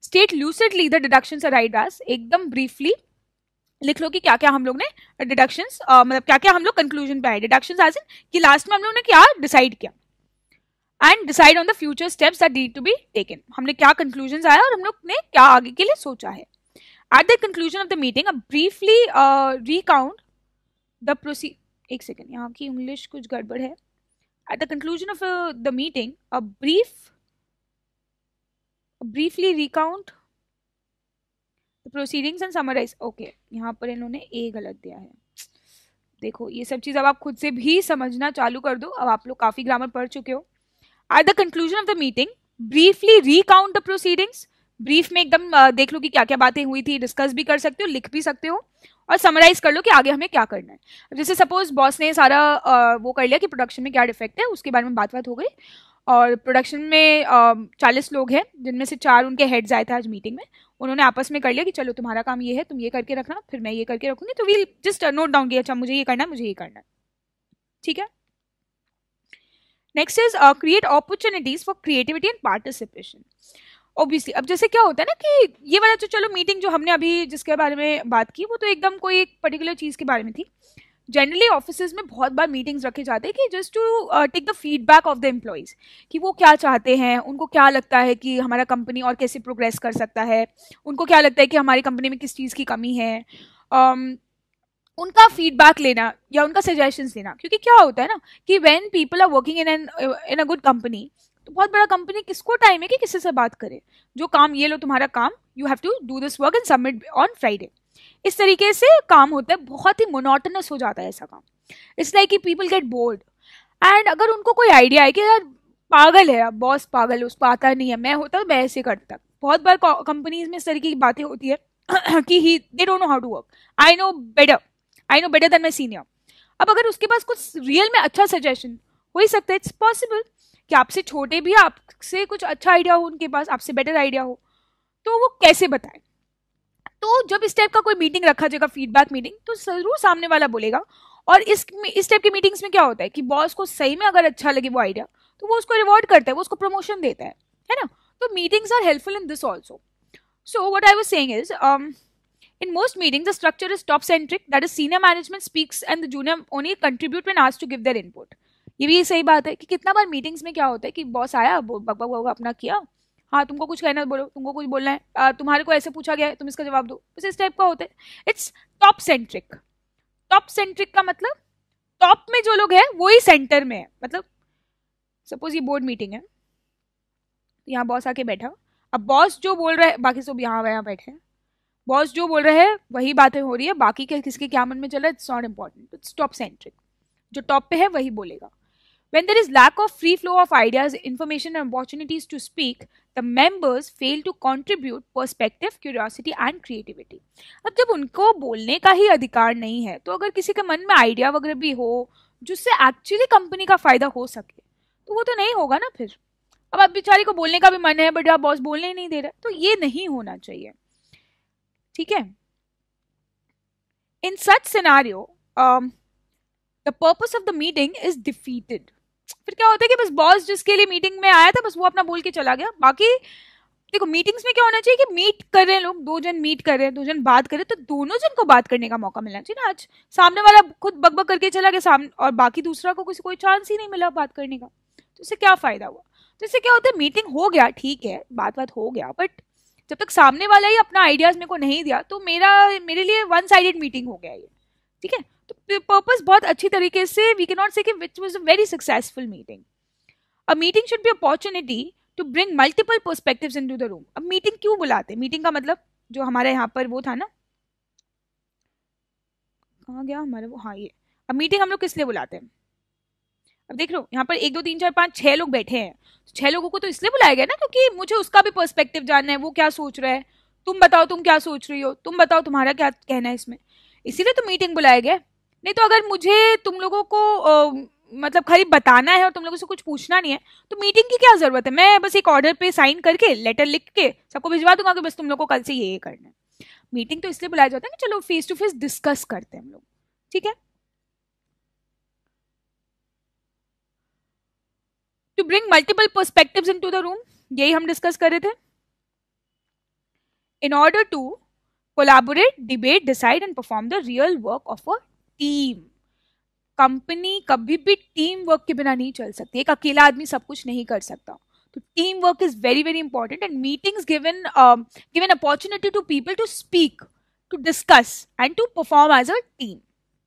state lucidly the deduction एकदम ब्रीफली लिख लो कि क्या क्या हम लोग ने डिडक्शन uh, मतलब क्या क्या हम लोग कंक्लूजन पे आए डिडक्शन एज इन कि लास्ट में हम लोग ने क्या डिसाइड किया and decide on the future steps that need to be taken हमने क्या कंक्लूजन आया और हम लोग ने क्या आगे के लिए सोचा है at the conclusion of the meeting a briefly uh, recount the एक सेकेंड यहाँ की इंग्लिश कुछ गड़बड़ है at the conclusion of the meeting a brief briefly recount proceedings and summarize okay यहाँ पर इन्होंने ए गलत दिया है देखो ये सब चीज़ अब आप खुद से भी समझना चालू कर दो अब आप लोग काफ़ी ग्रामर पढ़ चुके हो at the conclusion of the meeting briefly recount the proceedings brief में एकदम देख लो कि क्या क्या बातें हुई थी डिस्कस भी कर सकते हो लिख भी सकते हो और समराइज कर लो कि आगे हमें क्या करना है जैसे सपोज बॉस ने सारा आ, वो कर लिया कि प्रोडक्शन में क्या डिफेक्ट है उसके बारे में बात बात हो गई और प्रोडक्शन में चालीस लोग हैं जिनमें से चार उनके हेड्स आए थे आज मीटिंग में उन्होंने आपस में कर लिया कि चलो तुम्हारा काम ये है तुम ये करके रखना फिर मैं ये करके रखूंगी तो वील जस्ट नोट डाउन किया अच्छा मुझे ये करना है मुझे ये करना है ठीक है next is create opportunities for creativity and participation obviously अब जैसे क्या होता है ना कि ये वाला जो चलो मीटिंग जो हमने अभी जिसके बारे में बात की वो तो एकदम कोई एक पर्टिकुलर चीज़ के बारे में थी जनरली ऑफिस में बहुत बार मीटिंग्स रखे जाते हैं कि just to take the feedback of the employees कि वो क्या चाहते हैं उनको क्या लगता है कि हमारा कंपनी और कैसे प्रोग्रेस कर सकता है उनको क्या लगता है कि हमारी कंपनी में किस चीज़ की कमी है um, उनका फीडबैक लेना या उनका सजेशंस लेना क्योंकि क्या होता है ना कि when people are working in an in a good company तो बहुत बड़ा कंपनी किसको टाइम है कि किसी से बात करे जो काम ये लो तुम्हारा काम you have to do this work and submit on Friday इस तरीके से काम होता है बहुत ही मोनोटनस हो जाता है ऐसा काम इट्स लाइक कि पीपल गेट बोर्ड एंड अगर उनको कोई आइडिया है कि यार पागल है बॉस पागल है उसको आता नहीं है मैं होता मैं ऐसे करता बहुत बार कंपनीज में इस तरीके की बातें होती है कि he they don't know how to work I know better I know better than my senior अब अगर उसके पास कुछ रियल में अच्छा सजेशन हो ही सकता है इट्स पॉसिबल कि आपसे छोटे भी आपसे कुछ अच्छा आइडिया हो उनके पास आपसे बेटर आइडिया हो तो वो कैसे बताएं तो जब इस टाइप का कोई मीटिंग रखा जाएगा फीडबैक मीटिंग तो ज़रूर सामने वाला बोलेगा और इस इस टाइप की मीटिंग्स में क्या होता है कि बॉस को सही में अगर अच्छा लगे वो आइडिया तो वो उसको रिवॉर्ड करता है वो उसको प्रमोशन देता है है ना तो meetings are helpful in this also so what I was saying is in most meeting the structure is top centric that is senior management speaks and the junior only contribute when आज to give their input ये भी सही बात है कि कितना बार meetings में क्या होता है कि बॉस आया बकबक बकबक अपना किया हाँ तुमको कुछ कहना बोलो तुमको कुछ बोलना है आ, तुम्हारे को ऐसे पूछा गया है तुम इसका जवाब दो बस इस टाइप का होता है it's top centric top centric का मतलब टॉप में जो लोग हैं वो ही सेंटर में है मतलब सपोज ये बोर्ड मीटिंग है यहाँ बॉस आके बैठा अब बॉस जो बोल रहा है बाकी सब यहाँ यहाँ बैठे हैं बॉस जो बोल रहा है वही बातें हो रही है बाकी के किसके क्या मन में चल रहा है it's not important it's top centric जो टॉप पे है वही बोलेगा When there is lack of free flow of ideas, information and opportunities to speak, the members fail to contribute perspective, curiosity and creativity. ab jab unko bolne ka hi adhikar nahi hai to agar kisi ke मन mein idea वगैरह bhi ho jisse actually company ka fayda ho sake to wo to nahi hoga na phir अब आप बेचारे को बोलने का भी मन है बट आप बॉस बोलने ही नहीं दे रहा तो ये नहीं होना चाहिए ठीक है in such scenario um, the purpose of the meeting is defeated फिर क्या होता है कि बस बॉस जिसके लिए मीटिंग में आया था बस वो अपना बोल के चला गया बाकी देखो मीटिंग्स में क्या होना चाहिए कि मीट कर रहे हैं लोग दो जन मीट कर रहे हैं दो जन बात कर रहे हैं तो दोनों जन को बात करने का मौका मिलना चाहिए ना आज सामने वाला खुद बग बग करके चला गया सामने और बाकी दूसरा को किसी कोई चांस ही नहीं मिला बात करने का तो इससे क्या फ़ायदा हुआ तो इससे क्या होता है मीटिंग हो गया ठीक है बात बात हो गया बट जब तक सामने वाला ही अपना आइडियाज़ मेरे को नहीं दिया तो मेरा मेरे लिए वन साइडेड मीटिंग हो गया ये ठीक है पर्पज बहुत अच्छी तरीके से we can not say which was a very successful meeting a meeting should be opportunity to bring multiple perspective into the room अब मीटिंग क्यों बुलाते मीटिंग का मतलब जो हमारे यहाँ पर वो था ना कहाँ गया हमारा वो हाँ ये अब मीटिंग हम लोग किस लिए बुलाते हैं अब देख लो यहाँ पर एक दो तीन चार पाँच छः लोग बैठे हैं तो छः लोगों को तो इसलिए बुलाया गया ना क्योंकि मुझे उसका भी पर्सपेक्टिव जानना है वो क्या सोच रहा है तुम बताओ तुम क्या सोच रही हो तुम बताओ तुम्हारा क्या कहना है इसमें इसीलिए तो मीटिंग बुलाया गया नहीं तो अगर मुझे तुम लोगों को मतलब खाली बताना है और तुम लोगों से कुछ पूछना नहीं है तो मीटिंग की क्या जरूरत है मैं बस एक ऑर्डर पे साइन करके लेटर लिख के सबको भिजवा दूंगा कि बस तुम लोग को कल से ये करना है मीटिंग तो इसलिए बुलाया जाता है कि चलो फेस टू फेस डिस्कस करते हैं हम लोग ठीक है to bring multiple into the room यही हम डिस्कस कर रहे थे in order to collaborate debate decide and perform the real work of a team company कभी भी टीम वर्क के बिना नहीं चल सकती एक अकेला आदमी सब कुछ नहीं कर सकता तो team work is very very important and meetings given given opportunity to people to speak to discuss and to perform as a team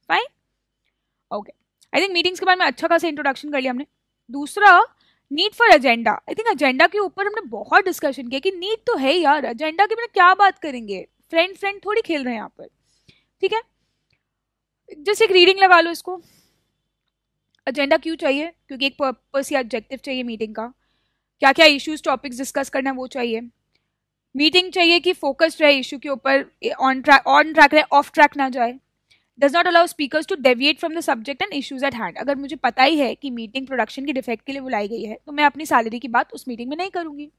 fine okay I think meetings के बारे में अच्छा खासा इंट्रोडक्शन कर लिया हमने दूसरा need for agenda I think agenda के ऊपर हमने बहुत डिस्कशन किया कि नीड तो है यार एजेंडा के बिना क्या बात करेंगे फ्रेंड फ्रेंड थोड़ी खेल रहे हैं यहाँ पर ठीक है जस्ट एक रीडिंग लगा लो इसको एजेंडा क्यों चाहिए क्योंकि एक पर्पस या ऑब्जेक्टिव चाहिए मीटिंग का क्या क्या इश्यूज टॉपिक्स डिस्कस करना है वो चाहिए मीटिंग चाहिए कि फोकस रहे इशू के ऊपर ऑन ट्रैक ऑन ट्रैक रहे ऑफ ट्रैक ना जाए does not allow speakers to deviate from the subject and issues at hand अगर मुझे पता ही है कि मीटिंग प्रोडक्शन की डिफेक्ट के लिए बुलाई गई है तो मैं अपनी सैलरी की बात उस मीटिंग में नहीं करूँगी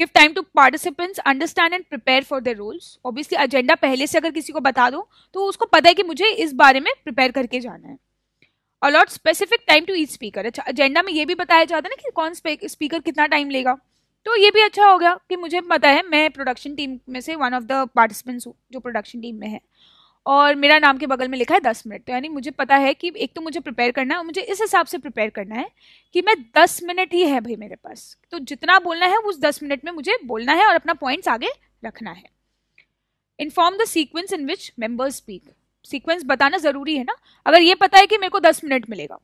give time to participants understand and prepare for their roles obviously agenda पहले से अगर किसी को बता दो तो उसको पता है कि मुझे इस बारे में प्रिपेयर करके जाना है allot specific time to each speaker अच्छा एजेंडा में ये भी बताया जाता है ना कि कौन स्पीकर कितना टाइम लेगा तो ये भी अच्छा हो गया कि मुझे पता है मैं प्रोडक्शन टीम में से वन ऑफ द पार्टिसिपेंट्स हूँ जो प्रोडक्शन टीम में है और मेरा नाम के बगल में लिखा है दस मिनट तो यानी मुझे पता है कि एक तो मुझे प्रिपेयर करना है मुझे इस हिसाब से प्रिपेयर करना है कि मैं दस मिनट ही है भाई मेरे पास तो जितना बोलना है उस दस मिनट में मुझे बोलना है और अपना पॉइंट्स आगे रखना है inform the sequence in which members speak sequence बताना ज़रूरी है ना अगर ये पता है कि मेरे को दस मिनट मिलेगा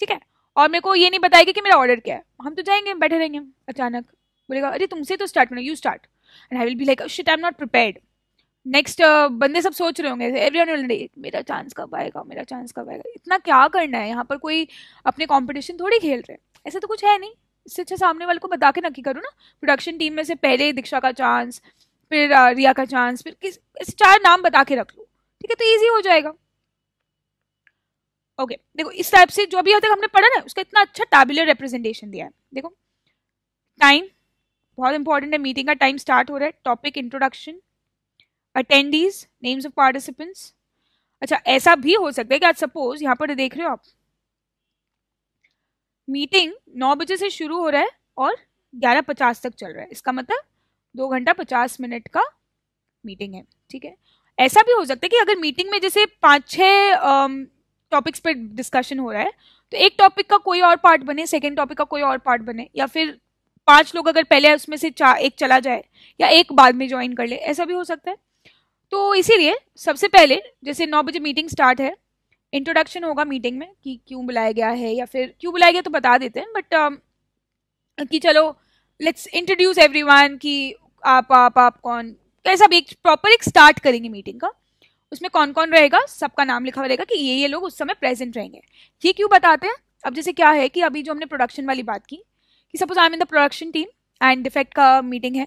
ठीक है और मेरे को ये नहीं बताएगा कि मेरा ऑर्डर क्या है हम तो जाएंगे बैठे रहेंगे अचानक बोलेगा अरे तुमसे तो स्टार्ट करना you start and I will be like shit I am not prepared next uh, बंदे सब सोच रहे होंगे एवरीवन मेरा चांस कब आएगा मेरा चांस कब आएगा इतना क्या करना है यहाँ पर कोई अपने कॉम्पिटिशन थोड़ी खेल रहे हैं ऐसा तो कुछ है नहीं इससे अच्छा सामने वाले को बता के नक्की करूँ ना प्रोडक्शन टीम में से पहले दीक्षा का चांस फिर uh, रिया का चांस फिर किस ऐसे चार नाम बता के रख लो ठीक है तो ईजी हो जाएगा ओके okay, देखो इस टाइप से जो अभी तक हमने पढ़ा ना उसका इतना अच्छा टैबुलर रिप्रेजेंटेशन दिया है देखो टाइम बहुत इंपॉर्टेंट है मीटिंग का टाइम स्टार्ट हो रहा है topic introduction attendees names of participants अच्छा ऐसा भी हो सकता है कि आज सपोज यहाँ पर देख रहे हो आप मीटिंग नौ बजे से शुरू हो रहा है और ग्यारह पचास तक चल रहा है इसका मतलब दो घंटा पचास मिनट का मीटिंग है ठीक है ऐसा भी हो सकता है कि अगर मीटिंग में जैसे पाँच छः टॉपिक्स पे डिस्कशन हो रहा है तो एक टॉपिक का कोई और पार्ट बने सेकेंड टॉपिक का कोई और पार्ट बने या फिर पांच लोग अगर पहले उसमें से चार एक चला जाए या एक बाद में ज्वाइन कर ले ऐसा भी हो सकता है तो इसीलिए सबसे पहले जैसे नौ बजे मीटिंग स्टार्ट है इंट्रोडक्शन होगा मीटिंग में कि क्यों बुलाया गया है या फिर क्यों बुलाया गया तो बता देते हैं बट uh, um, कि चलो लेट्स इंट्रोड्यूस वन कि आप आप आप कौन ऐसा भी एक प्रॉपर एक स्टार्ट करेंगे मीटिंग का उसमें कौन कौन रहेगा सबका नाम लिखा हुआ रहेगा कि ये ये लोग उस समय प्रेजेंट रहेंगे ये क्यों बताते हैं अब जैसे क्या है कि अभी जो हमने प्रोडक्शन वाली बात की कि suppose I am in the production team and defect का मीटिंग है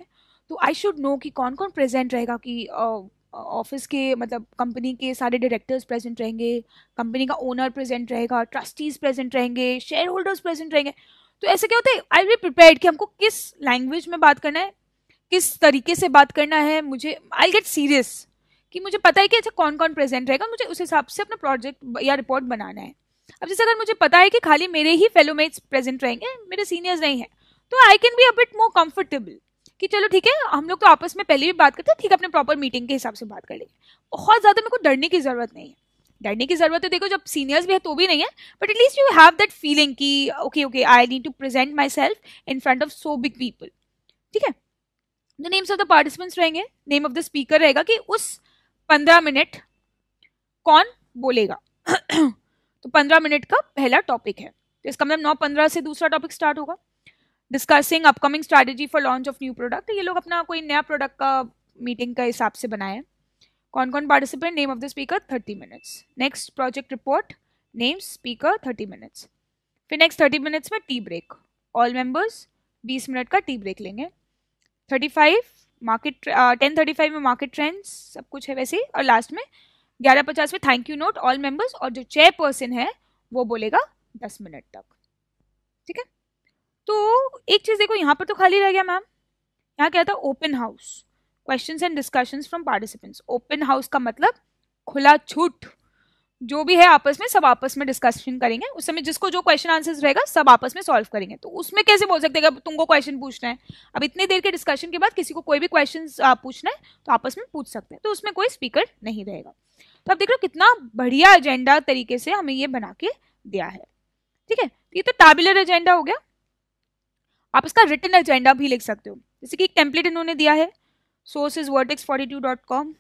तो आई शुड नो कि कौन कौन प्रेजेंट रहेगा कि uh, ऑफिस के मतलब कंपनी के सारे डायरेक्टर्स प्रेजेंट रहेंगे कंपनी का ओनर प्रेजेंट रहेगा ट्रस्टीज प्रेजेंट रहेंगे शेयर होल्डर्स प्रेजेंट रहेंगे तो ऐसे क्या होता है आई बी प्रिपेयर कि हमको किस लैंग्वेज में बात करना है किस तरीके से बात करना है मुझे आई गेट सीरियस कि मुझे पता है कि अच्छा कौन कौन प्रेजेंट रहेगा मुझे उस हिसाब से अपना प्रोजेक्ट या रिपोर्ट बनाना है अब जैसे अगर मुझे पता है कि खाली मेरे ही फेलोमेट्स प्रेजेंट रहेंगे मेरे सीनियर्स नहीं हैं तो I can be a bit more comfortable कि चलो ठीक है हम लोग तो आपस में पहले भी बात करते हैं ठीक है अपने प्रॉपर मीटिंग के हिसाब से बात कर लेंगे बहुत ज़्यादा मेरे को डरने की ज़रूरत नहीं है डरने की ज़रूरत है देखो जब सीनियर्स भी है तो भी नहीं है but at least you have that feeling कि okay okay I need to present myself in front of so big people ठीक है the names of the participants रहेंगे नेम ऑफ द स्पीकर रहेगा कि उस पंद्रह मिनट कौन बोलेगा तो पंद्रह मिनट का पहला टॉपिक है तो इसका मतलब नौ पंद्रह से दूसरा टॉपिक स्टार्ट होगा discussing upcoming strategy for launch of new product ये लोग अपना कोई नया प्रोडक्ट का मीटिंग का हिसाब से बनाए कौन कौन participant name of the speaker thirty minutes next project report name speaker thirty minutes फिर नेक्स्ट थर्टी मिनट्स में टी ब्रेक ऑल मेंबर्स बीस मिनट का टी ब्रेक लेंगे thirty five market ten thirty five में मार्केट ट्रेंड्स सब कुछ है वैसे ही और लास्ट में ग्यारह पचास में thank you note all members और जो चेयरपर्सन है वो बोलेगा दस मिनट तक ठीक है तो एक चीज़ देखो यहाँ पर तो खाली रह गया मैम यहाँ क्या था open house question and discussion from participants open house का मतलब खुला छूट जो भी है आपस में सब आपस में डिस्कशन करेंगे उस समय जिसको जो क्वेश्चन आंसर्स रहेगा सब आपस में सॉल्व करेंगे तो उसमें कैसे बोल सकते हैं अब तुमको क्वेश्चन पूछना है अब इतने देर के डिस्कशन के बाद किसी को कोई भी क्वेश्चन पूछना है तो आपस में पूछ सकते हैं तो उसमें कोई स्पीकर नहीं रहेगा तो आप देख लो कितना बढ़िया एजेंडा तरीके से हमें ये बना के दिया है ठीक है ये तो टाबुलर एजेंडा हो गया आप इसका रिटर्न एजेंडा भी लिख सकते हो जैसे कि एक टेम्पलेट इन्होंने दिया है source is Vertex forty two dot com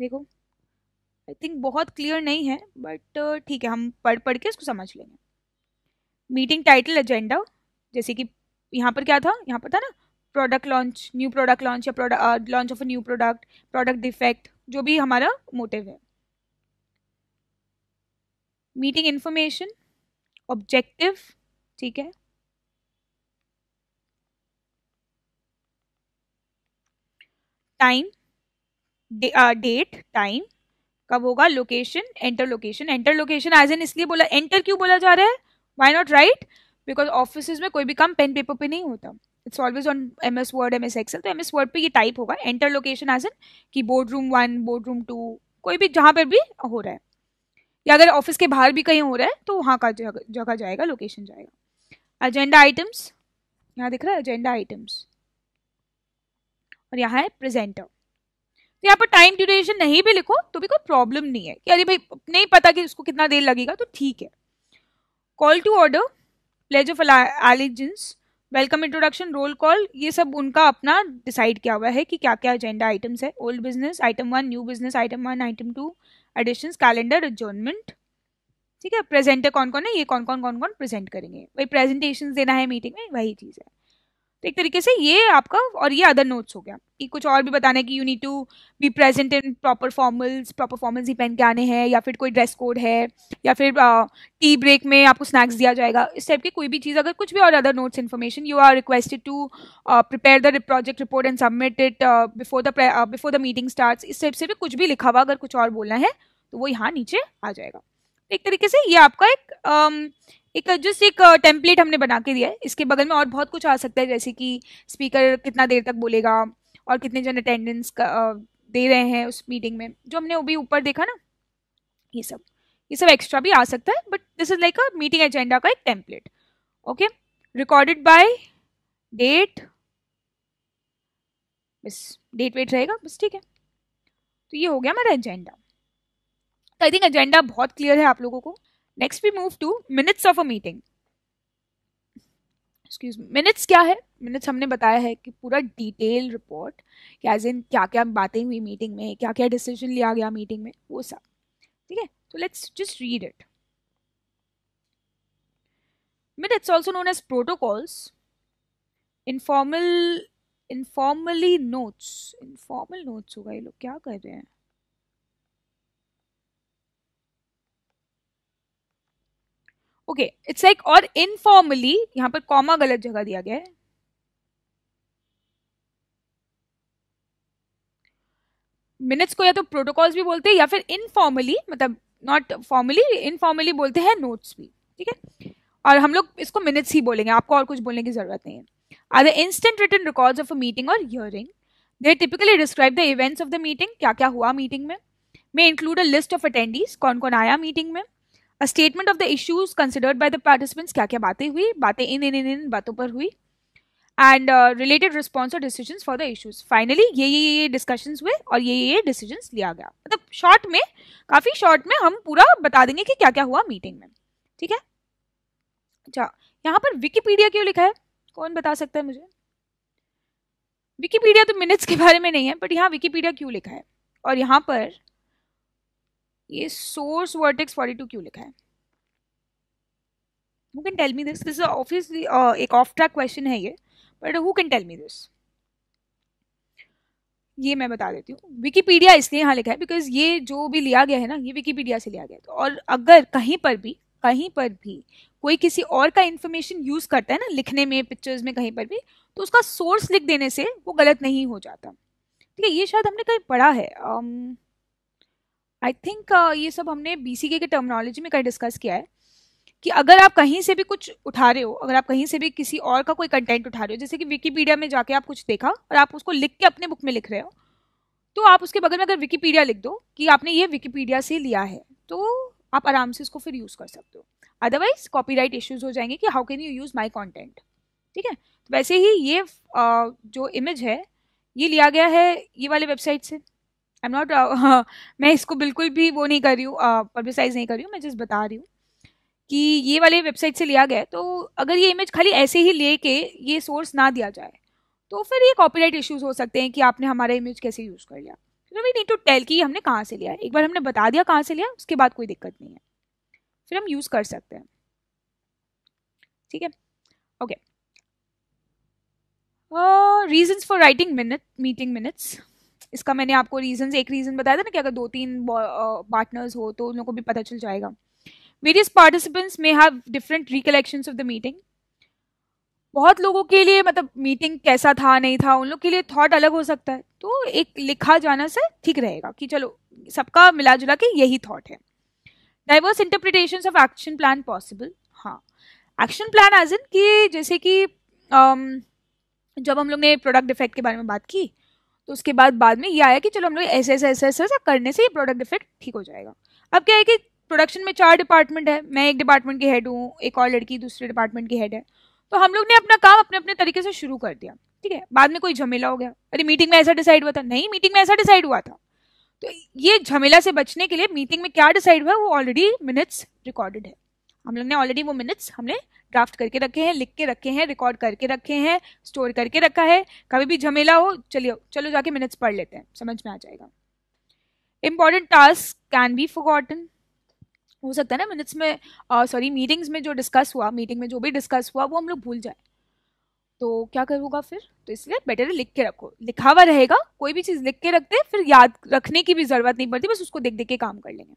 देखो आई थिंक बहुत क्लियर नहीं है बट uh, ठीक है हम पढ़ पढ़ के इसको समझ लेंगे मीटिंग टाइटल एजेंडा जैसे कि यहाँ पर क्या था यहाँ पर था ना product launch new product launch या launch of a new product product defect जो भी हमारा मोटिव है मीटिंग इन्फॉर्मेशन ऑब्जेक्टिव ठीक है टाइम डेट टाइम कब होगा location enter location enter location as in इसलिए बोला एंटर क्यों बोला जा रहा है why not right because office में कोई भी काम पेन पेपर पे नहीं होता it's always on M S Word M S Excel तो एम एस वर्ड पर ये टाइप होगा एंटर लोकेशन एज एन की board room one board room two कोई भी जहाँ पर भी हो रहा है या अगर ऑफिस के बाहर भी कहीं हो रहा है तो वहाँ का जगह जाएगा लोकेशन जाएगा एजेंडा आइटम्स यहाँ दिख रहा है एजेंडा आइटम्स और यहाँ है प्रेजेंटर तो यहाँ पर टाइम ड्यूरेशन नहीं भी लिखो तो भी कोई प्रॉब्लम नहीं है कि अरे भाई नहीं पता कि उसको कितना देर लगेगा तो ठीक है call to order pledge of allegiance welcome introduction roll call ये सब उनका अपना डिसाइड किया हुआ है कि क्या क्या एजेंडा आइटम्स है old business item one new business item one item two addition calendar adjournment ठीक है प्रेजेंटर कौन कौन है ये कौन कौन कौन कौन प्रेजेंट करेंगे वही प्रेजेंटेशन देना है मीटिंग में वही चीज़ है तो एक तरीके से ये आपका और ये अदर नोट्स हो गया कि कुछ और भी बताना है कि you need to be present in proper formals proper formals ही पहन के आने हैं या फिर कोई ड्रेस कोड है या फिर टी uh, ब्रेक में आपको स्नैक्स दिया जाएगा इस टाइप की कोई भी चीज़ अगर कुछ भी और other notes information you are requested to prepare the project report and submit it before the before the meeting start इस टाइप से भी कुछ भी लिखा हुआ अगर कुछ और बोलना है तो वो यहाँ नीचे आ जाएगा एक तरीके से ये आपका एक um, एक जस्ट एक टेम्पलेट हमने बना के दिया है इसके बगल में और बहुत कुछ आ सकता है जैसे कि स्पीकर कितना देर तक बोलेगा और कितने जन अटेंडेंस दे रहे हैं उस मीटिंग में जो हमने वो भी ऊपर देखा ना ये सब ये सब एक्स्ट्रा भी आ सकता है but this is like a meeting agenda का एक template okay recorded by date बस डेट वेट रहेगा बस ठीक है तो ये हो गया हमारा एजेंडा तो आई थिंक एजेंडा बहुत क्लियर है आप लोगों को next we move to minutes of a meeting excuse minutes क्या है मिनट्स हमने बताया है कि पूरा डिटेल रिपोर्ट क्या एज इन क्या क्या बातें हुई मीटिंग में क्या क्या डिसीजन लिया गया मीटिंग में वो सब ठीक है तो let's just read it minutes also known as protocols informal informally notes informal notes होगा ये लोग क्या कर रहे हैं ओके इट्स लाइक और इनफॉर्मली यहां पर कॉमा गलत जगह दिया गया है मिनट्स को या तो प्रोटोकॉल्स भी बोलते हैं या फिर इनफॉर्मली मतलब नॉट फॉर्मली इनफॉर्मली बोलते हैं नोट्स भी ठीक है और हम लोग इसको मिनट्स ही बोलेंगे आपको और कुछ बोलने की जरूरत नहीं है are the instant written records of a meeting or hearing they typically describe the events of the meeting क्या क्या हुआ मीटिंग में may include a list of attendees कौन कौन आया मीटिंग में a statement of the issues considered by the participants क्या क्या बातें हुई बातें इन इन इन इन बातों पर हुई and related response or decision for the issues finally ये ये ये डिस्कशन हुए और ये ये डिसीजन लिया गया मतलब शॉर्ट में काफ़ी शॉर्ट में हम पूरा बता देंगे कि क्या क्या हुआ मीटिंग में ठीक है अच्छा यहाँ पर विकीपीडिया क्यों लिखा है कौन बता सकता है मुझे विकीपीडिया तो मिनट्स के बारे में नहीं है बट यहाँ विकीपीडिया क्यों लिखा है और यहाँ पर ये सोर्स वर्टेक्स 42 क्यों लिखा है who can tell me this this office एक ऑफ ट्रैक क्वेश्चन है ये but who can tell me this ये मैं बता देती हूँ विकीपीडिया इसलिए यहाँ लिखा है बिकॉज ये जो भी लिया गया है ना ये विकीपीडिया से लिया गया है और अगर कहीं पर भी कहीं पर भी कोई किसी और का इन्फॉर्मेशन यूज़ करता है ना लिखने में पिक्चर्स में कहीं पर भी तो उसका सोर्स लिख देने से वो गलत नहीं हो जाता ठीक है ये शायद हमने कहीं पढ़ा है um, आई थिंक uh, ये सब हमने बी के टर्मिनोलॉजी में कहीं डिस्कस किया है कि अगर आप कहीं से भी कुछ उठा रहे हो अगर आप कहीं से भी किसी और का कोई कंटेंट उठा रहे हो जैसे कि विकीपीडिया में जाके आप कुछ देखा और आप उसको लिख के अपने बुक में लिख रहे हो तो आप उसके बगल में अगर विकीपीडिया लिख दो कि आपने ये विकीपीडिया से लिया है तो आप आराम से इसको फिर यूज़ कर सकते हो अदरवाइज कॉपी राइट इश्यूज हो जाएंगे कि how can you use my content ठीक है तो वैसे ही ये uh, जो इमेज है ये लिया गया है ये वाले वेबसाइट से आई एम नॉट मैं इसको बिल्कुल भी वो नहीं कर रही हूँ पब्लिसाइज uh, नहीं कर रही हूँ मैं जस्ट बता रही हूँ कि ये वाले वेबसाइट से लिया गया है तो अगर ये इमेज खाली ऐसे ही ले के ये सोर्स ना दिया जाए तो फिर ये कॉपीराइट इश्यूज हो सकते हैं कि आपने हमारा इमेज कैसे यूज़ कर लिया फिर वी नीड टू टेल कि हमने कहाँ से लिया एक बार हमने बता दिया कहाँ से लिया उसके बाद कोई दिक्कत नहीं है फिर हम यूज़ कर सकते हैं ठीक है okay reasons for writing minute meeting minutes इसका मैंने आपको रीजन एक रीज़न बताया था ना कि अगर दो तीन पार्टनर्स हो तो उन लोगों को भी पता चल जाएगा various participants may have different recollection of the meeting बहुत लोगों के लिए मतलब मीटिंग कैसा था नहीं था उन लोग के लिए थॉट अलग हो सकता है तो एक लिखा जाना से ठीक रहेगा कि चलो सबका मिला जुला के यही थॉट है diverse interpretation of action plan possible हाँ एक्शन प्लान एज इन कि जैसे कि um, जब हम लोग ने प्रोडक्ट डिफेक्ट के बारे में बात की तो उसके बाद बाद में ये आया कि चलो हम लोग ऐसे ऐसे ऐसे ऐसे करने से ये प्रोडक्ट इफेक्ट ठीक हो जाएगा अब क्या है कि प्रोडक्शन में चार डिपार्टमेंट है मैं एक डिपार्टमेंट की हेड हूँ एक और लड़की दूसरे डिपार्टमेंट की हेड है तो हम लोग ने अपना काम अपने अपने तरीके से शुरू कर दिया ठीक है बाद में कोई झमेला हो गया अरे मीटिंग में ऐसा डिसाइड हुआ था नहीं मीटिंग में ऐसा डिसाइड हुआ था तो ये झमेला से बचने के लिए मीटिंग में क्या डिसाइड हुआ वो ऑलरेडी मिनट्स रिकॉर्डेड है हम लोग ने ऑलरेडी वो मिनट्स हमने ड्राफ्ट करके रखे हैं लिख के रखे हैं रिकॉर्ड करके रखे हैं स्टोर करके रखा है कभी भी झमेला हो चलिए चलो जाके मिनट्स पढ़ लेते हैं समझ में आ जाएगा important task can be forgotten हो सकता है ना मिनट्स में सॉरी uh, मीटिंग्स में जो डिस्कस हुआ मीटिंग में जो भी डिस्कस हुआ वो हम लोग भूल जाए तो क्या करूँगा फिर तो इसलिए बेटर है लिख के रखो लिखा हुआ रहेगा कोई भी चीज़ लिख के रखते फिर याद रखने की भी ज़रूरत नहीं पड़ती बस उसको देख देख के काम कर लेंगे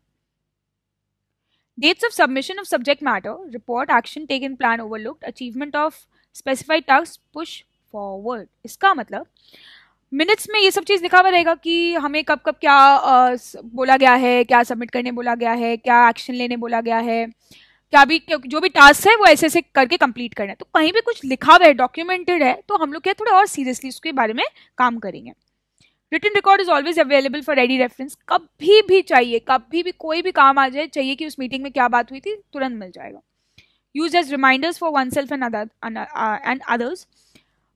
Dates of submission of subject matter, report, action taken, plan overlooked, achievement of specified tasks, push forward. इसका मतलब मिनट्स में ये सब चीज़ लिखा हुआ रहेगा कि हमें कब कब क्या आ, बोला गया है क्या सबमिट करने बोला गया है क्या एक्शन लेने बोला गया है क्या भी जो भी टास्क है वो ऐसे ऐसे करके कंप्लीट करना है तो कहीं भी कुछ लिखा हुआ है डॉक्यूमेंटेड है तो हम लोग क्या थोड़ा और सीरियसली उसके बारे में काम करेंगे written record is always available for ready reference कभी भी चाहिए कभी भी कोई भी काम आ जाए चाहिए कि उस मीटिंग में क्या बात हुई थी तुरंत मिल जाएगा use as reminders for oneself and and others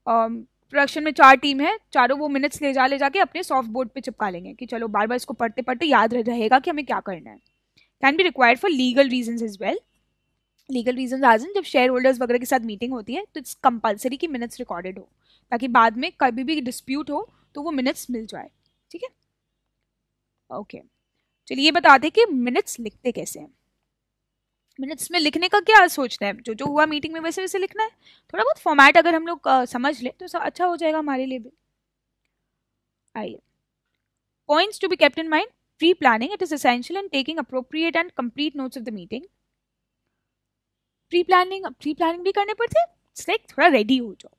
production में चार टीम है चारों वो मिनट्स ले जा ले जाके अपने सॉफ्ट बोर्ड पर चिपका लेंगे कि चलो बार बार इसको पढ़ते पढ़ते याद रहेगा कि हमें क्या करना है can be required for legal reason is well legal reason आज जब शेयर होल्डर्स वगैरह के साथ मीटिंग होती है तो इट्स कंपलसरी कि मिनट्स रिकॉर्डेड हो ताकि बाद में कभी भी डिस्प्यूट हो तो वो मिनट्स मिल जाए ठीक है ओके चलिए ये दें कि मिनट्स लिखते कैसे हैं मिनट्स में लिखने का क्या सोचना है जो जो हुआ मीटिंग में वैसे वैसे लिखना है थोड़ा बहुत फॉर्मेट अगर हम लोग समझ लें तो अच्छा हो जाएगा हमारे लिए भी आइए points to be kept in mind pre planning it is essential in taking appropriate and complete notes of the meeting pre planning pre planning भी करने पड़ती है लाइक थोड़ा रेडी हो जाओ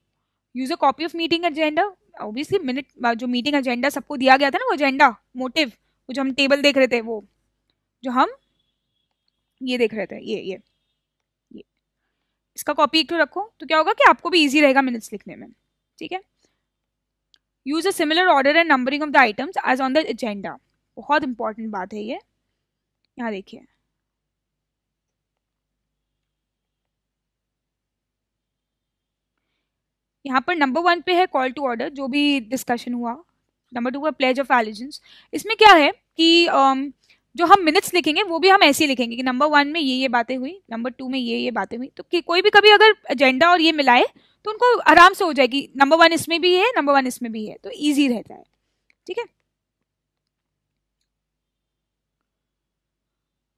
use a copy of meeting agenda obviously minute uh, जो meeting agenda सबको दिया गया था ना वो एजेंडा मोटिव वो जो हम टेबल देख रहे थे वो जो हम ये देख रहे थे ये ये ये इसका कॉपी एक तो रखो तो क्या होगा कि आपको भी ईजी रहेगा मिनट्स लिखने में ठीक है use a similar order and numbering of the items as on the agenda बहुत इंपॉर्टेंट बात है ये यहाँ देखिए यहाँ पर नंबर वन पे है कॉल टू ऑर्डर जो भी डिस्कशन हुआ नंबर टू का प्लेज ऑफ एलिजेंस इसमें क्या है कि um, जो हम मिनट्स लिखेंगे वो भी हम ऐसे ही लिखेंगे कि नंबर वन में ये ये बातें हुई नंबर टू में ये ये बातें हुई तो कि कोई भी कभी अगर एजेंडा और ये मिलाए तो उनको आराम से हो जाएगी नंबर वन इसमें भी है नंबर वन इसमें भी है तो ईजी रहता है ठीक है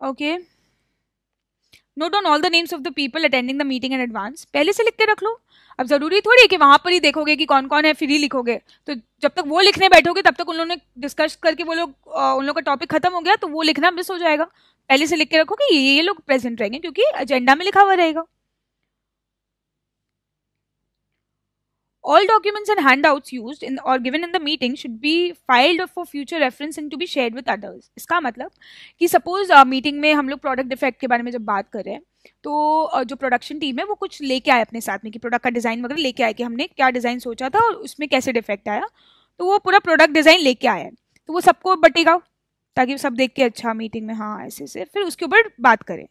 okay note on all the names of the people attending the meeting in advance पहले से लिख के रख लो अब जरूरी थोड़ी कि वहां पर ही देखोगे कि कौन कौन है फिर ही लिखोगे तो जब तक वो लिखने बैठोगे तब तक उन लोगों ने डिस्कस करके वो लोग उन लोग का टॉपिक खत्म हो गया तो वो लिखना मिस हो जाएगा पहले से लिख के रखो कि ये ये लोग प्रेजेंट रहेंगे क्योंकि एजेंडा में लिखा हुआ रहेगा All documents and handouts used in or given in the meeting should be filed for future reference and to be shared with others. इसका मतलब कि suppose मीटिंग uh, में हम लोग प्रोडक्ट डिफेक्ट के बारे में जब बात कर रहे हैं तो uh, जो प्रोडक्शन टीम है वो कुछ लेके आए अपने साथ में कि प्रोडक्ट का डिज़ाइन वगैरह लेके आए कि हमने क्या डिज़ाइन सोचा था और उसमें कैसे डिफेक्ट आया तो वो पूरा प्रोडक्ट डिज़ाइन लेके आया तो वो सबको बटेगा ताकि सब देख के अच्छा मीटिंग में हाँ ऐसे ऐसे फिर उसके ऊपर बात करें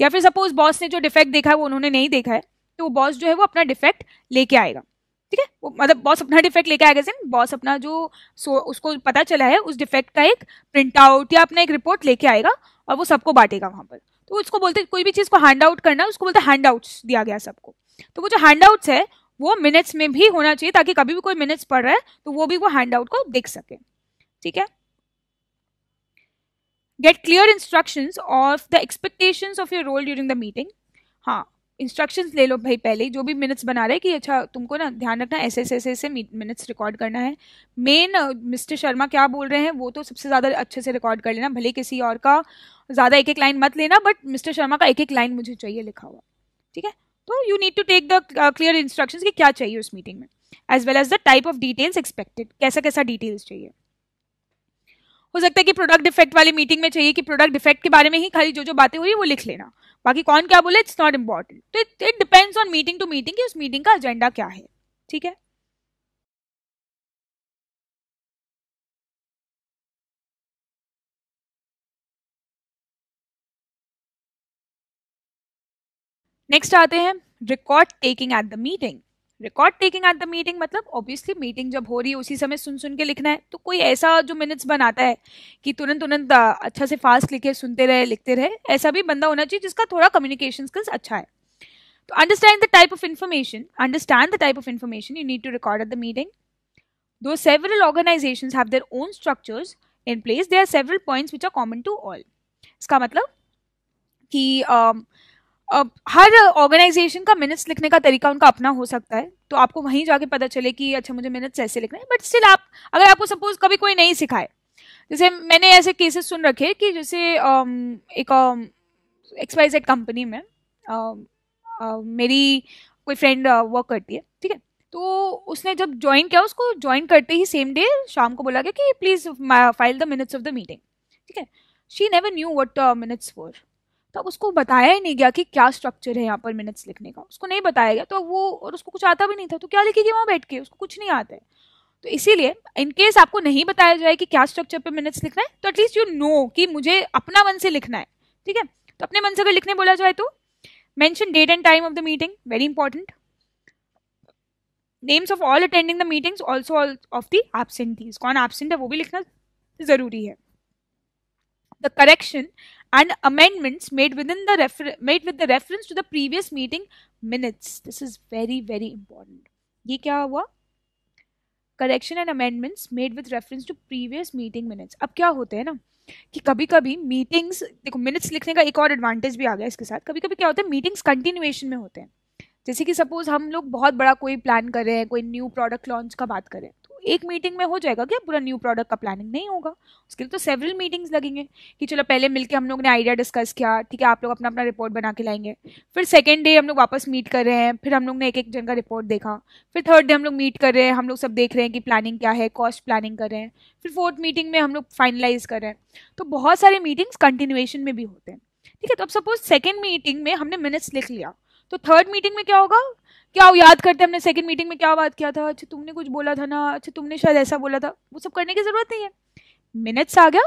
या फिर सपोज बॉस ने जो डिफेक्ट देखा है वो उन्होंने नहीं देखा है तो वो बॉस जो है वो अपना डिफेक्ट लेके आएगा ठीक है मतलब बॉस अपना डिफेक्ट लेके आएगा सिन बॉस अपना जो सो उसको पता चला है उस डिफेक्ट का एक प्रिंट आउट या अपना एक रिपोर्ट लेके आएगा और वो सबको बांटेगा वहाँ पर तो उसको बोलते कोई भी चीज़ को हैंड आउट करना उसको बोलते हैंड आउट्स दिया गया सबको तो वो जो हैंड आउट्स है वो मिनट्स में भी होना चाहिए ताकि कभी भी कोई मिनट्स पड़ रहा है तो वो भी वो हैंड आउट को देख सके ठीक है get clear instruction of the expectation of your role during the meeting हाँ इंस्ट्रक्शंस ले लो भाई पहले जो भी मिनट्स बना रहे कि अच्छा तुमको ना ध्यान रखना ऐसे ऐसे ऐसे ऐसे मिनट्स रिकॉर्ड करना है मेन uh, मिस्टर शर्मा क्या बोल रहे हैं वो तो सबसे ज़्यादा अच्छे से रिकॉर्ड कर लेना भले किसी और का ज़्यादा एक एक लाइन मत लेना बट मिस्टर शर्मा का एक एक लाइन मुझे चाहिए लिखा हुआ ठीक है तो you need to take the clear instruction कि क्या चाहिए उस मीटिंग में as well as the type of details expected कैसा कैसा डिटेल्स चाहिए हो सकता है कि प्रोडक्ट डिफेक्ट वाली मीटिंग में चाहिए कि प्रोडक्ट डिफेक्ट के बारे में ही खाली जो जो बातें हुई वो लिख लेना बाकी कौन क्या बोले इट्स नॉट इम्पॉर्टेंट तो it it depends on meeting to meeting कि उस मीटिंग का एजेंडा क्या है ठीक है नेक्स्ट आते हैं record taking at the meeting record taking at the meeting मतलब ऑब्वियसली मीटिंग जब हो रही है उसी समय सुन सुन के लिखना है तो कोई ऐसा जो मिनट्स बनाता है कि तुरंत तुरंत अच्छा से फास्ट लिखे सुनते रहे लिखते रहे ऐसा भी बंदा होना चाहिए जिसका थोड़ा कम्युनिकेशन स्किल्स अच्छा है तो understand the type of information understand the type of information you need to record at the meeting though several organization have their own structures in place they are several points which are common to all इसका मतलब कि uh, हर organization का minutes लिखने का तरीका उनका अपना हो सकता है तो आपको वहीं जाके पता चले कि अच्छा मुझे मिनट्स ऐसे लिखना है बट स्टिल आप अगर आपको सपोज कभी कोई नहीं सिखाए जैसे मैंने ऐसे केसेस सुन रखे कि जैसे um, एक एक्सपाइजेड um, कंपनी में um, मेरी कोई फ्रेंड वर्क uh, करती है ठीक है तो उसने जब ज्वाइन किया उसको ज्वाइन करते ही सेम डे शाम को बोला गया कि please file the minutes of the meeting ठीक है she never knew what minutes for तब तो उसको बताया ही नहीं गया कि क्या स्ट्रक्चर है यहाँ पर मिनट्स लिखने का उसको नहीं बताया गया तो वो और उसको कुछ आता भी नहीं था तो क्या लिखेगी वहाँ बैठ के उसको कुछ नहीं आता है तो इसीलिए इनकेस आपको नहीं बताया जाए कि क्या स्ट्रक्चर पे मिनट्स लिखना है तो एटलीस्ट यू नो कि मुझे अपना मन से लिखना है ठीक है तो अपने मन से अगर लिखने बोला जाए तो mention date and time of the meeting very important names of all attending the meetings also of the absentees कौन एबसेंट है वो भी लिखना जरूरी है the correction and amendments made within the refer- made with the reference to the previous meeting minutes this is very very important ये क्या हुआ correction and amendments made with reference to previous meeting minutes अब क्या होते हैं ना कि कभी कभी मीटिंग्स देखो मिनट्स लिखने का एक और एडवांटेज भी आ गया इसके साथ कभी कभी क्या होता है मीटिंग्स कंटिन्यूएशन में होते हैं जैसे कि सपोज हम लोग बहुत बड़ा कोई प्लान कर रहे हैं कोई न्यू प्रोडक्ट लॉन्च का बात करें एक मीटिंग में हो जाएगा क्या पूरा न्यू प्रोडक्ट का प्लानिंग नहीं होगा उसके लिए तो सेवरल मीटिंग्स लगेंगे कि चलो पहले मिलके हम लोग ने आइडिया डिस्कस किया ठीक है आप लोग अपना अपना रिपोर्ट बना के लाएंगे फिर सेकेंड डे हम लोग वापस मीट कर रहे हैं फिर हम लोग ने एक एक जन का रिपोर्ट देखा फिर थर्ड डे हम लोग मीट कर रहे हैं हम लोग सब देख रहे हैं कि प्लानिंग क्या है कॉस्ट प्लानिंग कर रहे हैं फिर फोर्थ मीटिंग में हम लोग फाइनलाइज कर रहे हैं तो बहुत सारे मीटिंग्स कंटिन्यूएशन में भी होते हैं ठीक है तो अब सपोज सेकेंड मीटिंग में हमने मिनट्स लिख लिया तो थर्ड मीटिंग में क्या होगा क्या हो याद करते हमने सेकंड मीटिंग में क्या बात किया था अच्छा तुमने कुछ बोला था ना अच्छा तुमने शायद ऐसा बोला था वो सब करने की जरूरत नहीं है मिनट्स आ गया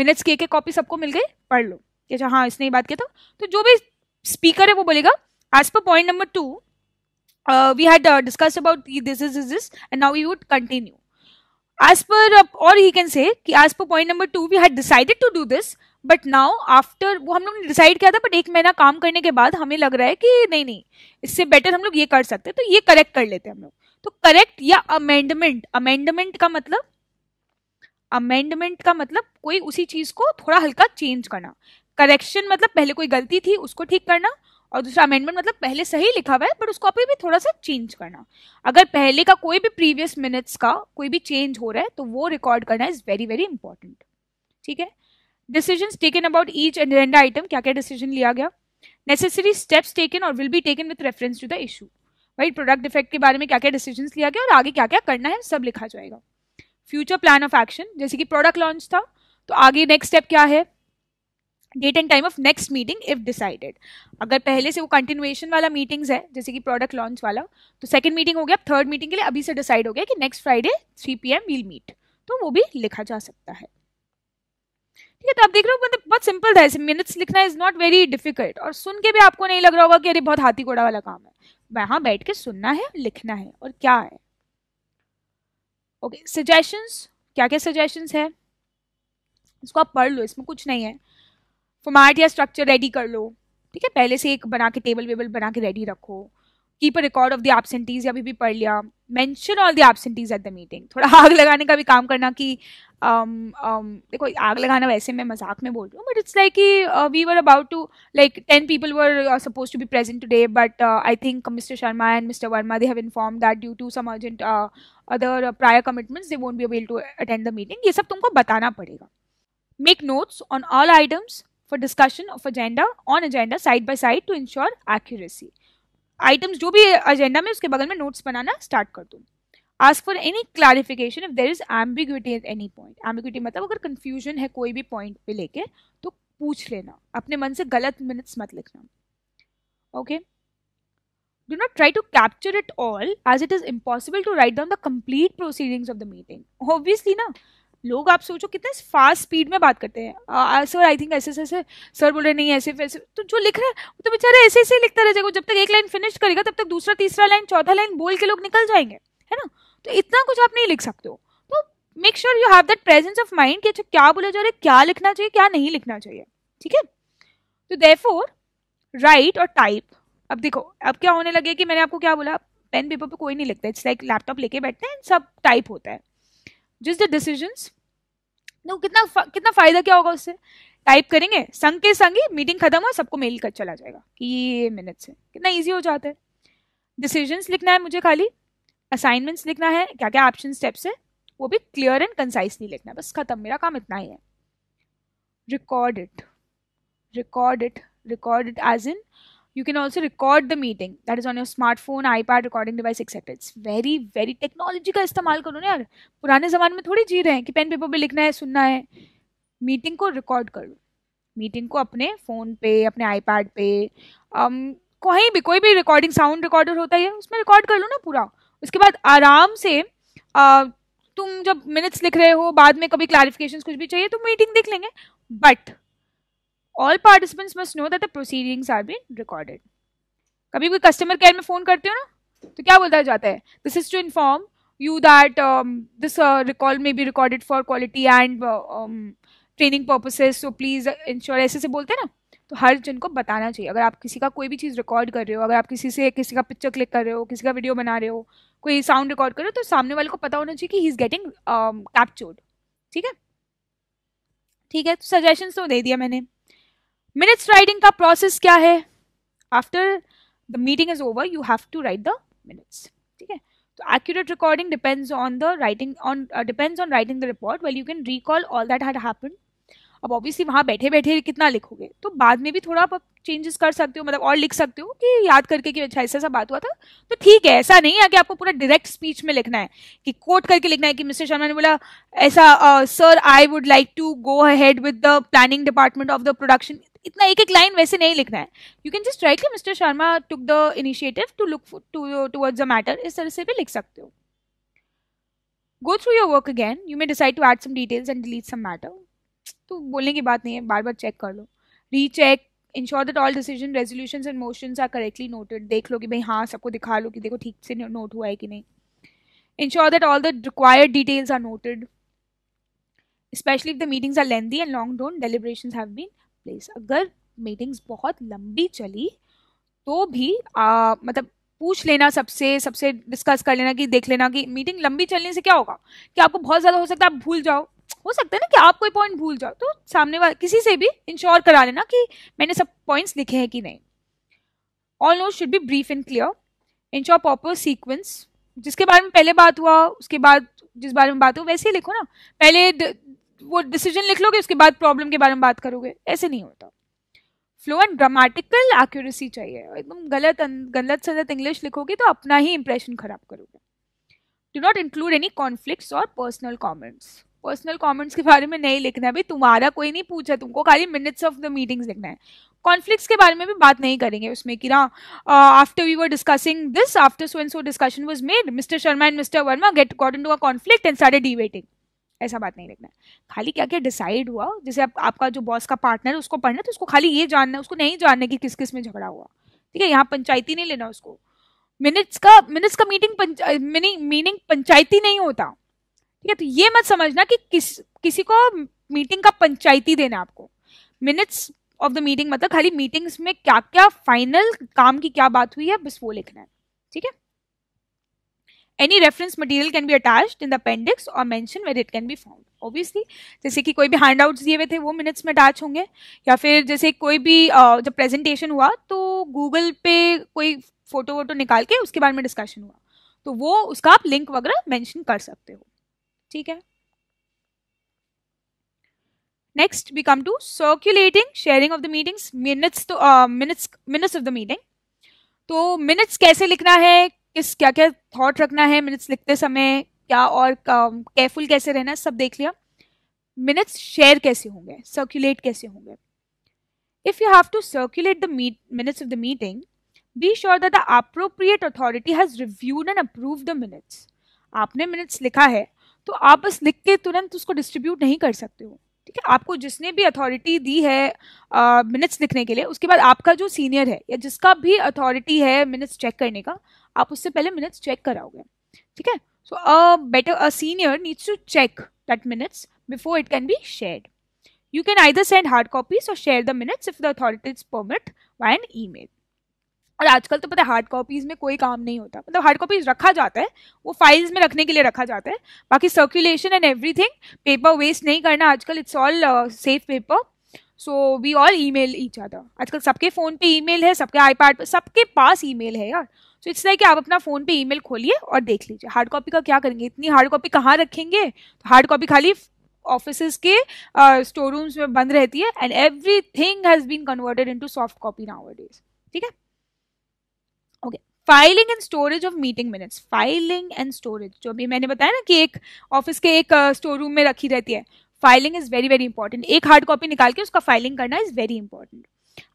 मिनट्स के के कॉपी सबको मिल गई पढ़ लो अच्छा हाँ इसने ये बात किया था तो जो भी स्पीकर है वो बोलेगा as per point number two we had discuss about this is is this and now you would continue as per or he can say as per point number two we had decided to do this but now after वो हम लोग ने decide किया था but एक महीना काम करने के बाद हमें लग रहा है कि नहीं नहीं इससे बेटर हम लोग ये कर सकते हैं तो ये करेक्ट कर लेते हैं हम लोग तो करेक्ट या अमेंडमेंट अमेंडमेंट का मतलब अमेंडमेंट का मतलब कोई उसी चीज को थोड़ा हल्का चेंज करना करेक्शन मतलब पहले कोई गलती थी उसको ठीक करना और दूसरा अमेंडमेंट मतलब पहले सही लिखा हुआ है बट उसको अभी भी थोड़ा सा चेंज करना अगर पहले का कोई भी प्रीवियस मिनट्स का कोई भी चेंज हो रहा है तो वो रिकॉर्ड करना इज वेरी वेरी इंपॉर्टेंट ठीक है decision taken about each agenda item क्या क्या डिसीजन लिया गया necessary steps taken or will be taken with reference to the issue right product defect के बारे में क्या क्या डिसीजन लिया गया और आगे क्या क्या करना है सब लिखा जाएगा फ्यूचर प्लान ऑफ एक्शन जैसे कि प्रोडक्ट लॉन्च था तो आगे नेक्स्ट स्टेप क्या है date and time of next meeting if decided अगर पहले से वो कंटिन्यूएशन वाला मीटिंग्स है जैसे कि प्रोडक्ट लॉन्च वाला तो सेकंड मीटिंग हो गया थर्ड मीटिंग के लिए अभी से डिसाइड हो गया कि next Friday three P M we'll meet तो वो भी लिखा जा सकता है ठीक है तो आप देख रहे हो मतलब बहुत सिंपल था ऐसे मिनट्स लिखना इज नॉट वेरी डिफिकल्ट और सुन के भी आपको नहीं लग रहा होगा कि अरे बहुत हाथी घोड़ा वाला काम है वहां बैठ के सुनना है लिखना है और क्या है ओके सजेशंस क्या क्या सजेशंस है इसको आप पढ़ लो इसमें कुछ नहीं है फॉर्मेट या स्ट्रक्चर रेडी कर लो ठीक है पहले से एक बना के टेबल वेबल बना के रेडी रखो keep a record of the absentees अभी भी पढ़ लिया mention all the absentees at the meeting थोड़ा आग लगाने का भी काम करना कि um, um, देखो आग लगाना वैसे मैं मजाक में बोल रही हूँ बट इट्स लाइक कि we were about to like ten people were suppose to be present today but I think mister Sharma and mister Verma they have inform that due to some urgent other prior commitments they won't be able to attend the meeting ये सब तुमको बताना पड़ेगा make notes on all items for discussion of agenda on agenda side by side to ensure accuracy items जो भी agenda में उसके बगल में नोट्स बनाना स्टार्ट कर दूँ ask for any clarification if there is ambiguity at any point ambiguity मतलब अगर कन्फ्यूजन है कोई भी पॉइंट पे लेके तो पूछ लेना अपने मन से गलत मिनट्स मत लिखना okay do not try to capture it all as it is impossible to write down the complete proceedings of the meeting obviously ना लोग आप सोचो कितने फास्ट स्पीड में बात करते हैं सर आई थिंक ऐसे ऐसे सर बोल रहे नहीं ऐसे वैसे तो जो लिख रहा है वो तो बेचारे ऐसे ऐसे लिखता रह जाएगा जब तक एक लाइन फिनिश करेगा तब तक दूसरा तीसरा लाइन चौथा लाइन बोल के लोग निकल जाएंगे है ना तो इतना कुछ आप नहीं लिख सकते हो तो make sure you have that presence of mind कि अच्छा क्या बोला जा रहा है क्या लिखना चाहिए क्या नहीं लिखना चाहिए ठीक है तो दे राइट और टाइप अब देखो अब क्या होने लगे कि मैंने आपको क्या बोला पेन पेपर पे कोई नहीं लिखता इट्स लाइक लैपटॉप लेके बैठते हैं सब टाइप होता है जस्ट द डिसीजन कितना कितना फायदा क्या होगा उससे टाइप करेंगे संग के संग ही मीटिंग खत्म हो सबको मेल कर चला जाएगा कि ये मिनट से कितना ईजी हो जाता है डिसीजन लिखना है मुझे खाली असाइनमेंट्स लिखना है क्या क्या ऑप्शन स्टेप्स है वो भी क्लियर एंड कंसाइसली लिखना है बस खत्म मेरा काम इतना ही है record it record it record it as in you can also record the meeting that is on your smartphone ipad recording device etc it's very very technology का इस्तेमाल करो ना यार पुराने ज़माने में थोड़ी जी रहे हैं कि पेन पेपर पे लिखना है सुनना है मीटिंग को रिकॉर्ड कर लो मीटिंग को अपने फ़ोन पे अपने आईपैड पे um, कहीं भी कोई भी रिकॉर्डिंग साउंड रिकॉर्डर होता है उसमें रिकॉर्ड कर लो ना पूरा उसके बाद आराम से uh, तुम जब मिनट्स लिख रहे हो बाद में कभी क्लैरिफिकेशन कुछ भी चाहिए तो मीटिंग देख लेंगे but all participants must know that the proceedings are been recorded कभी कोई कस्टमर केयर में फ़ोन करते हो ना तो क्या बोला जाता है this is to inform you that this recall may be recorded for quality and training and so please ensure ऐसे से बोलते हैं ना तो हर जन को बताना चाहिए अगर आप किसी का कोई भी चीज़ रिकॉर्ड कर रहे हो अगर आप किसी से किसी का पिक्चर क्लिक कर रहे हो किसी का वीडियो बना रहे हो कोई साउंड रिकॉर्ड कर रहे हो तो सामने वाले को पता होना चाहिए कि ही इज़ गेटिंग कैप्चर्ड ठीक है ठीक है तो सजेशन तो दे दिया मैंने मिनट्स राइटिंग का प्रोसेस क्या है after the meeting is over you have to write the minutes ठीक है तो accurate recording depends on the writing on depends on writing the report well you can recall all that had happen अब obviously वहाँ बैठे बैठे कितना लिखोगे तो बाद में भी थोड़ा आप चेंजेस कर सकते हो मतलब और लिख सकते हो कि याद करके कि अच्छा ऐसा ऐसा बात हुआ था तो ठीक है ऐसा नहीं है कि आपको पूरा डायरेक्ट स्पीच में लिखना है कि कोट करके लिखना है कि मिस्टर शर्मा ने बोला ऐसा sir I would like to go ahead with the planning department of the production इतना एक एक लाइन वैसे नहीं लिखना है यू कैन जस्ट ट्राई कि mister Sharma took the initiative to look to towards the matter इस तरह से भी लिख सकते हो go through your work again you may decide to add some details and delete some matter तो बोलने की बात नहीं है बार बार चेक कर लो recheck ensure that all decision resolution and motion are correctly noted देख लो कि भाई हाँ सबको दिखा लो कि देखो ठीक से नोट हुआ है कि नहीं ensure that all the required details are noted specially if the meetings are lengthy and long drawn deliberation have been place अगर मीटिंग्स बहुत लंबी चली तो भी आ, मतलब पूछ लेना सबसे सबसे डिस्कस कर लेना कि देख लेना कि मीटिंग लंबी चलने से क्या होगा कि आपको बहुत ज़्यादा हो सकता है आप भूल जाओ हो सकता है ना कि आप कोई पॉइंट भूल जाओ तो सामने वाले किसी से भी इंश्योर करा लेना कि मैंने सब पॉइंट्स लिखे हैं कि नहीं all note should be brief and clear ensure proper sequence जिसके बारे में पहले बात हुआ उसके बाद जिस बारे में बात हुआ वैसे ही लिखो ना पहले वो डिसीजन लिख लोगे उसके बाद प्रॉब्लम के बारे में बात करोगे ऐसे नहीं होता फ्लो एंड ग्रामेटिकल एक्यूरेसी चाहिए एकदम गलत अं, गलत सलत इंग्लिश लिखोगे तो अपना ही इंप्रेशन खराब करोगे do not include any conflict और पर्सनल कॉमेंट्स पर्सनल कॉमेंट्स के बारे में नहीं लिखना है भाई तुम्हारा कोई नहीं पूछा तुमको खाली मिनट्स ऑफ द मीटिंग्स लिखना है कॉन्फ्लिक्ट के बारे में भी बात नहीं करेंगे उसमें कि ना after we were discussing this after so and so discussion was made mister Sharma and mister Verma get according to a conflict and started debating ऐसा बात नहीं देखना है खाली क्या क्या डिसाइड हुआ जैसे आप, आपका जो बॉस का पार्टनर है उसको पढ़ना तो उसको खाली ये जानना है उसको नहीं जानना कि किस किस में झगड़ा हुआ ठीक है यहाँ पंचायती नहीं लेना उसको मिनट्स का मिनट्स का मीटिंग मीनिंग पंचायती नहीं होता ठीक है तो ये मत समझना कि किस किसी को मीटिंग का पंचायती देना आपको मिनट्स ऑफ द मीटिंग मतलब खाली मीटिंग्स में क्या क्या फाइनल काम की क्या बात हुई है बस वो लिखना है ठीक है any reference material can be attached in the appendix or mention where it can be found obviously जैसे कि कोई भी हैंड आउट्स दिए हुए थे वो मिनट्स में अटैच होंगे या फिर जैसे कोई भी जब प्रेजेंटेशन हुआ तो गूगल पे कोई फोटो वोटो निकाल के उसके बारे में डिस्कशन हुआ तो वो उसका आप लिंक वगैरह मेंशन कर सकते हो ठीक है next we come to circulating sharing of the meetings minutes तो minutes minutes of the meeting तो मिनट्स कैसे लिखना है किस क्या क्या थॉट रखना है मिनट्स लिखते समय क्या और केयरफुल um, कैसे रहना सब देख लिया मिनट्स शेयर कैसे होंगे सर्कुलेट कैसे होंगे if you have to circulate the meet minutes of the meeting be sure that the appropriate authority has reviewed and approve the minutes आपने मिनट्स लिखा है तो आप बस लिख के तुरंत उसको डिस्ट्रीब्यूट नहीं कर सकते हो ठीक है आपको जिसने भी अथॉरिटी दी है मिनट्स लिखने के लिए उसके बाद आपका जो सीनियर है या जिसका भी अथॉरिटी है मिनट्स चेक करने का आप उससे पहले मिनट्स चेक कराओगे ठीक है so a better a senior needs to check that minutes before it can be share can either send hard copies और share the minutes if the authorities permit permit an email और आजकल तो पता है hard copies में कोई काम नहीं होता मतलब हार्ड कॉपीज रखा जाता है वो फाइल्स में रखने के लिए रखा जाता है बाकी circulation and everything paper waste नहीं करना आजकल it's all safe paper so we all email each other आजकल सबके फ़ोन पे ई मेल है सबके आई पैड पर सबके पास ई मेल है यार सो इट्स लाइक आप अपना फ़ोन पे ई मेल खोलिए और देख लीजिए हार्ड कॉपी का क्या करेंगे इतनी हार्ड कॉपी कहाँ रखेंगे तो हार्ड कॉपी खाली ऑफिस के स्टोर uh, रूम्स में बंद रहती है and everything has been converted into soft copy nowadays ठीक है filing and storage of meeting minutes filing and storage जो अभी मैंने बताया ना कि एक ऑफिस के एक स्टोर uh, रूम में रखी रहती है filing is very very important एक हार्ड कॉपी निकाल के उसका फाइलिंग करना is very important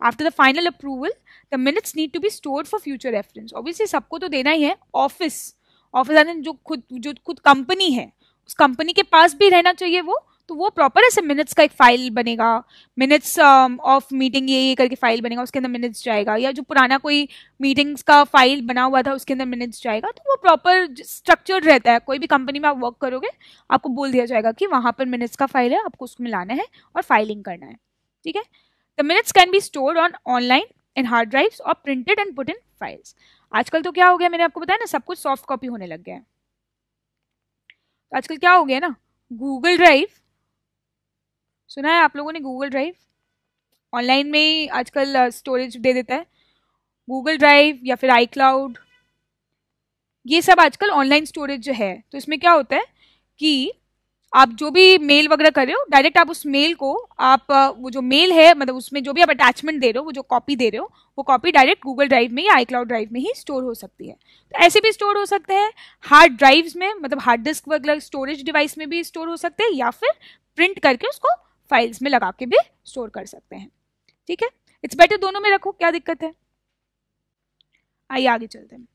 after the final approval the minutes need to be store for future reference obviously सबको तो देना ही है ऑफिस ऑफिस जो खुद जो खुद कंपनी है उस कंपनी के पास भी रहना चाहिए वो तो वो प्रॉपर ऐसे मिनट्स का एक फाइल बनेगा मिनट्स ऑफ मीटिंग ये ये करके फाइल बनेगा उसके अंदर मिनट्स जाएगा या जो पुराना कोई मीटिंग्स का फाइल बना हुआ था उसके अंदर मिनट्स जाएगा तो वो प्रॉपर स्ट्रक्चर्ड रहता है कोई भी कंपनी में आप वर्क करोगे आपको बोल दिया जाएगा कि वहाँ पर मिनट्स का फाइल है आपको उसको मिलाना है और फाइलिंग करना है ठीक है the minutes can be stored on online in hard drives और printed and put in files आजकल तो क्या हो गया मैंने आपको बताया ना सब कुछ सॉफ्ट कॉपी होने लग गया है आजकल क्या हो गया ना गूगल ड्राइव सुना है आप लोगों ने गूगल ड्राइव ऑनलाइन में ही आजकल स्टोरेज दे देता है गूगल ड्राइव या फिर आई क्लाउड ये सब आजकल ऑनलाइन स्टोरेज है तो इसमें क्या होता है कि आप जो भी मेल वगैरह कर रहे हो डायरेक्ट आप उस मेल को आप वो जो मेल है मतलब उसमें जो भी आप अटैचमेंट दे रहे हो वो जो कॉपी दे रहे हो वो कॉपी डायरेक्ट गूगल ड्राइव में या आई क्लाउड ड्राइव में ही स्टोर हो सकती है तो ऐसे भी स्टोर हो सकते हैं हार्ड ड्राइव्स में मतलब हार्ड डिस्क वगैरह स्टोरेज डिवाइस में भी स्टोर हो सकते हैं या फिर प्रिंट करके उसको फाइल्स में लगा के भी स्टोर कर सकते हैं ठीक है इट्स बेटर दोनों में रखो क्या दिक्कत है आइए आगे चलते हैं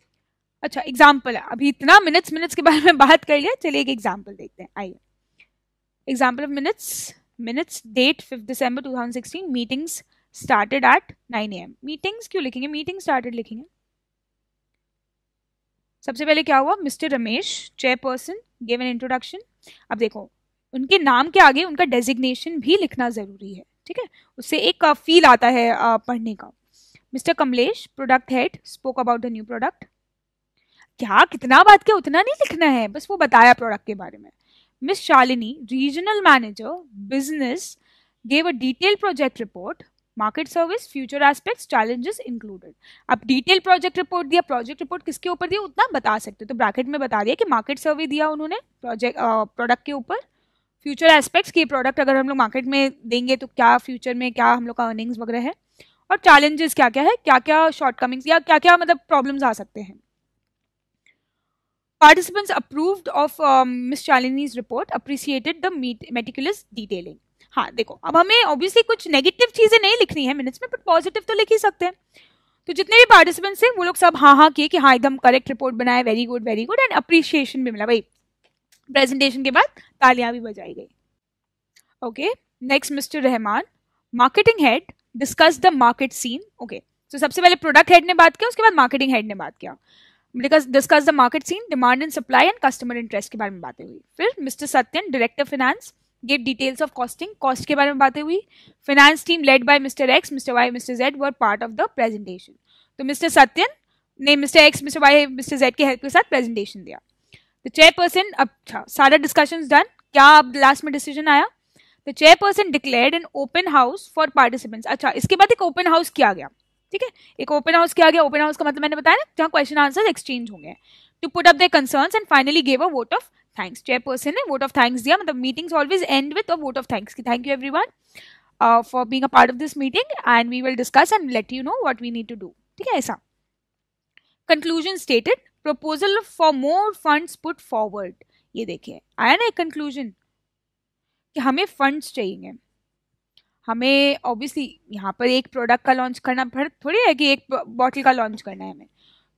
अच्छा एग्जाम्पल है अभी इतना मिनट्स मिनट्स के बारे में बात कर लिया चलिए एक एग्जाम्पल देखते हैं आइए example of minutes minutes date fifth December 2016 meetings started at 9 am meetings क्यों लिखेंगे मीटिंग स्टार्टेड लिखेंगे सबसे पहले क्या हुआ mister Ramesh chairperson give an introduction अब देखो उनके नाम के आगे उनका डेजिग्नेशन भी लिखना ज़रूरी है ठीक है उससे एक फील uh, आता है uh, पढ़ने का mister Kamlesh product head spoke about the new product क्या कितना बात किया उतना नहीं लिखना है बस वो बताया प्रोडक्ट के बारे में miss Shalini regional manager business gave a detail project report market service future aspects challenges included अब डिटेल प्रोजेक्ट रिपोर्ट दिया प्रोजेक्ट रिपोर्ट किसके ऊपर दिया उतना बता सकते हो तो ब्रैकेट में बता दिया कि मार्केट सर्वे दिया उन्होंने प्रोजेक्ट प्रोडक्ट uh, के ऊपर फ्यूचर एस्पेक्ट्स की प्रोडक्ट अगर हम लोग मार्केट में देंगे तो क्या फ्यूचर में क्या हम लोग का अर्निंग्स वगैरह है और चैलेंजेस क्या क्या है क्या क्या शॉर्टकमिंग्स या क्या क्या मतलब प्रॉब्लम्स आ सकते हैं participants approved of miss miss report appreciated the meticulous detailing हाँ देखो अब हमें ऑब्वियसली कुछ नेगेटिव चीज़ें नहीं लिखनी है मिनट्स में बट पॉजिटिव तो लिख ही सकते हैं तो जितने भी पार्टिसिपेंट्स हैं वो लोग सब हाँ हाँ किए कि हाँ एकदम करेक्ट रिपोर्ट बनाए very good very good and appreciation भी मिला भाई प्रेजेंटेशन के बाद तालियां भी बजाई गई okay next mister Rahman marketing head discuss the market scene okay तो सबसे पहले प्रोडक्ट हेड ने बात किया उसके बाद मार्केटिंग हेड ने बात किया discuss the market scene demand and supply and customer interest के बारे में बातें हुई फिर mister Satyan director finance get details of costing cost के बारे में बातें हुई finance team led by mister X mister Y mister Z were part of the presentation तो मिस्टर सत्यन ने mister X mister Y mister Z की हेल्प के साथ प्रेजेंटेशन दिया द चेयरपर्सन अच्छा सारा डिस्कशन डन क्या अब लास्ट में डिसीजन आया the chairperson declare an open house for participants अच्छा इसके बाद एक ओपन हाउस किया गया ठीक है एक ओपन हाउस किया गया ओपन हाउस का मतलब मैंने बताया ना जहाँ क्वेश्चन आंसर एक्सचेंज होंगे to put up the concern and finally gave a vote of thanks chairperson ने वोट ऑफ थैंक्स दिया मतलब meetings always end with a vote of thanks की thank you everyone for being a part of this meeting and we will discuss and let you know what we need to do ठीक है ऐसा conclusion stated proposal for more funds put forward ये देखिए आया ना एक conclusion कि हमें फंड्स चाहिए हमें ऑब्वियसली यहाँ पर एक प्रोडक्ट का लॉन्च करना भर थोड़ी है कि एक बॉटल का लॉन्च करना है हमें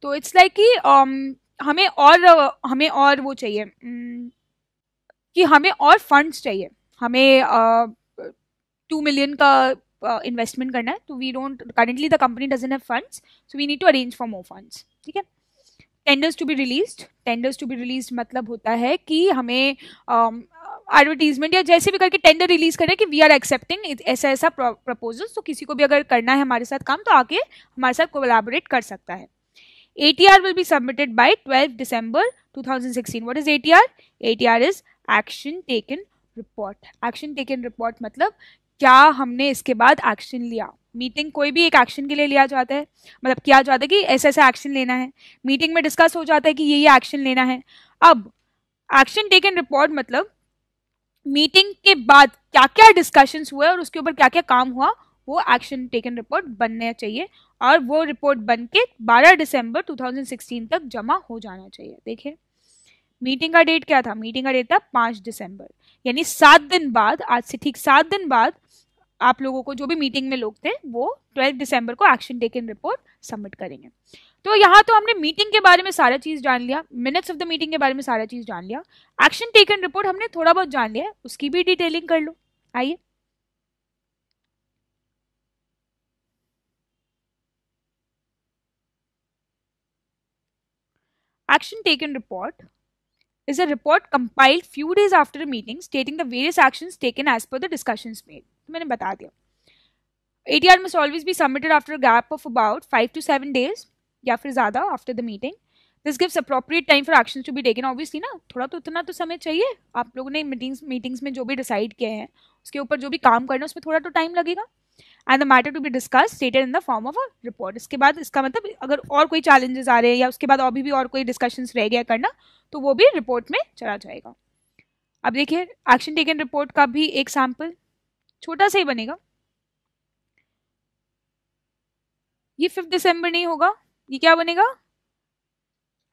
तो इट्स लाइक कि um, हमें और हमें और वो चाहिए hmm, कि हमें और फंड्स चाहिए हमें टू uh, मिलियन का इन्वेस्टमेंट uh, करना है तो we don't currently the company doesn't have funds so we need to arrange for more funds ठीक है tenders to be released tenders to be released मतलब होता है कि हमें एडवर्टीजमेंट um, या जैसे भी करके टेंडर रिलीज करें कि वी आर एक्सेप्टिंग ऐसा ऐसा प्रपोजल तो किसी को भी अगर करना है हमारे साथ काम तो आके हमारे साथ कोलाबोरेट कर सकता है ATR will be submitted by 12 December 2016. What is ATR? ATR is action taken report action taken report मतलब क्या हमने इसके बाद एक्शन लिया मीटिंग कोई भी एक एक्शन के लिए लिया जाता है मतलब किया जाता है कि ऐसा ऐसा एक्शन लेना है मीटिंग में डिस्कस हो जाता है कि ये ये एक्शन लेना है अब एक्शन टेकन रिपोर्ट मतलब मीटिंग के बाद क्या क्या डिस्कशन हुए और उसके ऊपर क्या क्या काम हुआ वो एक्शन टेकन रिपोर्ट बनना चाहिए और वो रिपोर्ट बन के बारह दिसंबर टू तक जमा हो जाना चाहिए देखिए मीटिंग का डेट क्या था मीटिंग का डेट था पाँच दिसंबर यानी सात दिन बाद आज से ठीक सात दिन बाद आप लोगों को जो भी मीटिंग में लोग थे वो 12 दिसंबर को एक्शन टेकन रिपोर्ट सबमिट करेंगे तो यहाँ तो हमने मीटिंग के बारे में सारा चीज़ जान लिया मिनट्स ऑफ द मीटिंग के बारे में सारा चीज़ जान लिया एक्शन टेकन रिपोर्ट हमने थोड़ा बहुत जान लिया उसकी भी डिटेलिंग कर लो आइए action taken report is a report compiled few days after a meeting stating the various actions taken as per the discussions made तो मैंने बता दिया A T R must always be submitted after gap of about five to seven days या फिर ज़्यादा after the meeting this gives appropriate time for action to be taken obviously ना थोड़ा तो उतना तो समय चाहिए आप लोगों ने मीटिंग्स मीटिंग्स में जो भी डिसाइड किए हैं उसके ऊपर जो भी काम करना है उसमें थोड़ा तो टाइम लगेगा and the matter to be discuss stated in the form of a report इसके बाद इसका मतलब अगर और कोई चैलेंजेस आ रहे हैं या उसके बाद और भी, भी और कोई डिस्कशन रह गया करना तो वो भी रिपोर्ट में चला जाएगा अब देखिए एक्शन टेकन रिपोर्ट का भी एक सैम्पल छोटा सा ही बनेगा ये फिफ्थ दिसंबर नहीं होगा ये क्या बनेगा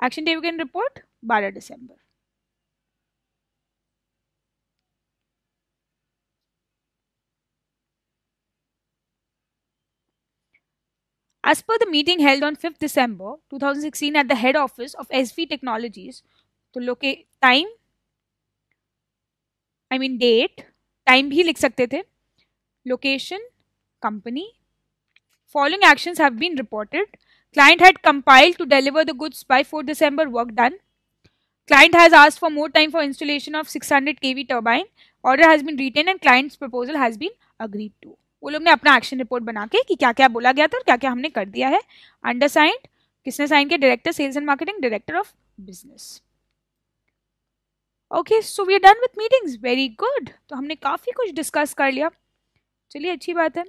एक्शन टेबल कैन रिपोर्ट बारह दिसंबर As per the meeting held on 5th December 2016 at the head office of SV Technologies, तो लोके time I mean date time भी लिख सकते थे location, company. Following actions have been reported. Client had compiled to deliver the goods by 4 December, work done. Client has asked for more time for installation of 600 kV turbine. Order has been retained and client's proposal has been agreed to. वो लोग ने अपना action report बना के कि क्या क्या बोला गया था और क्या क्या हमने कर दिया है अंडर साइंड किसने साइन किया director sales and marketing director of business okay so we are done with meetings very good तो हमने काफ़ी कुछ डिस्कस कर लिया चलिए अच्छी बात है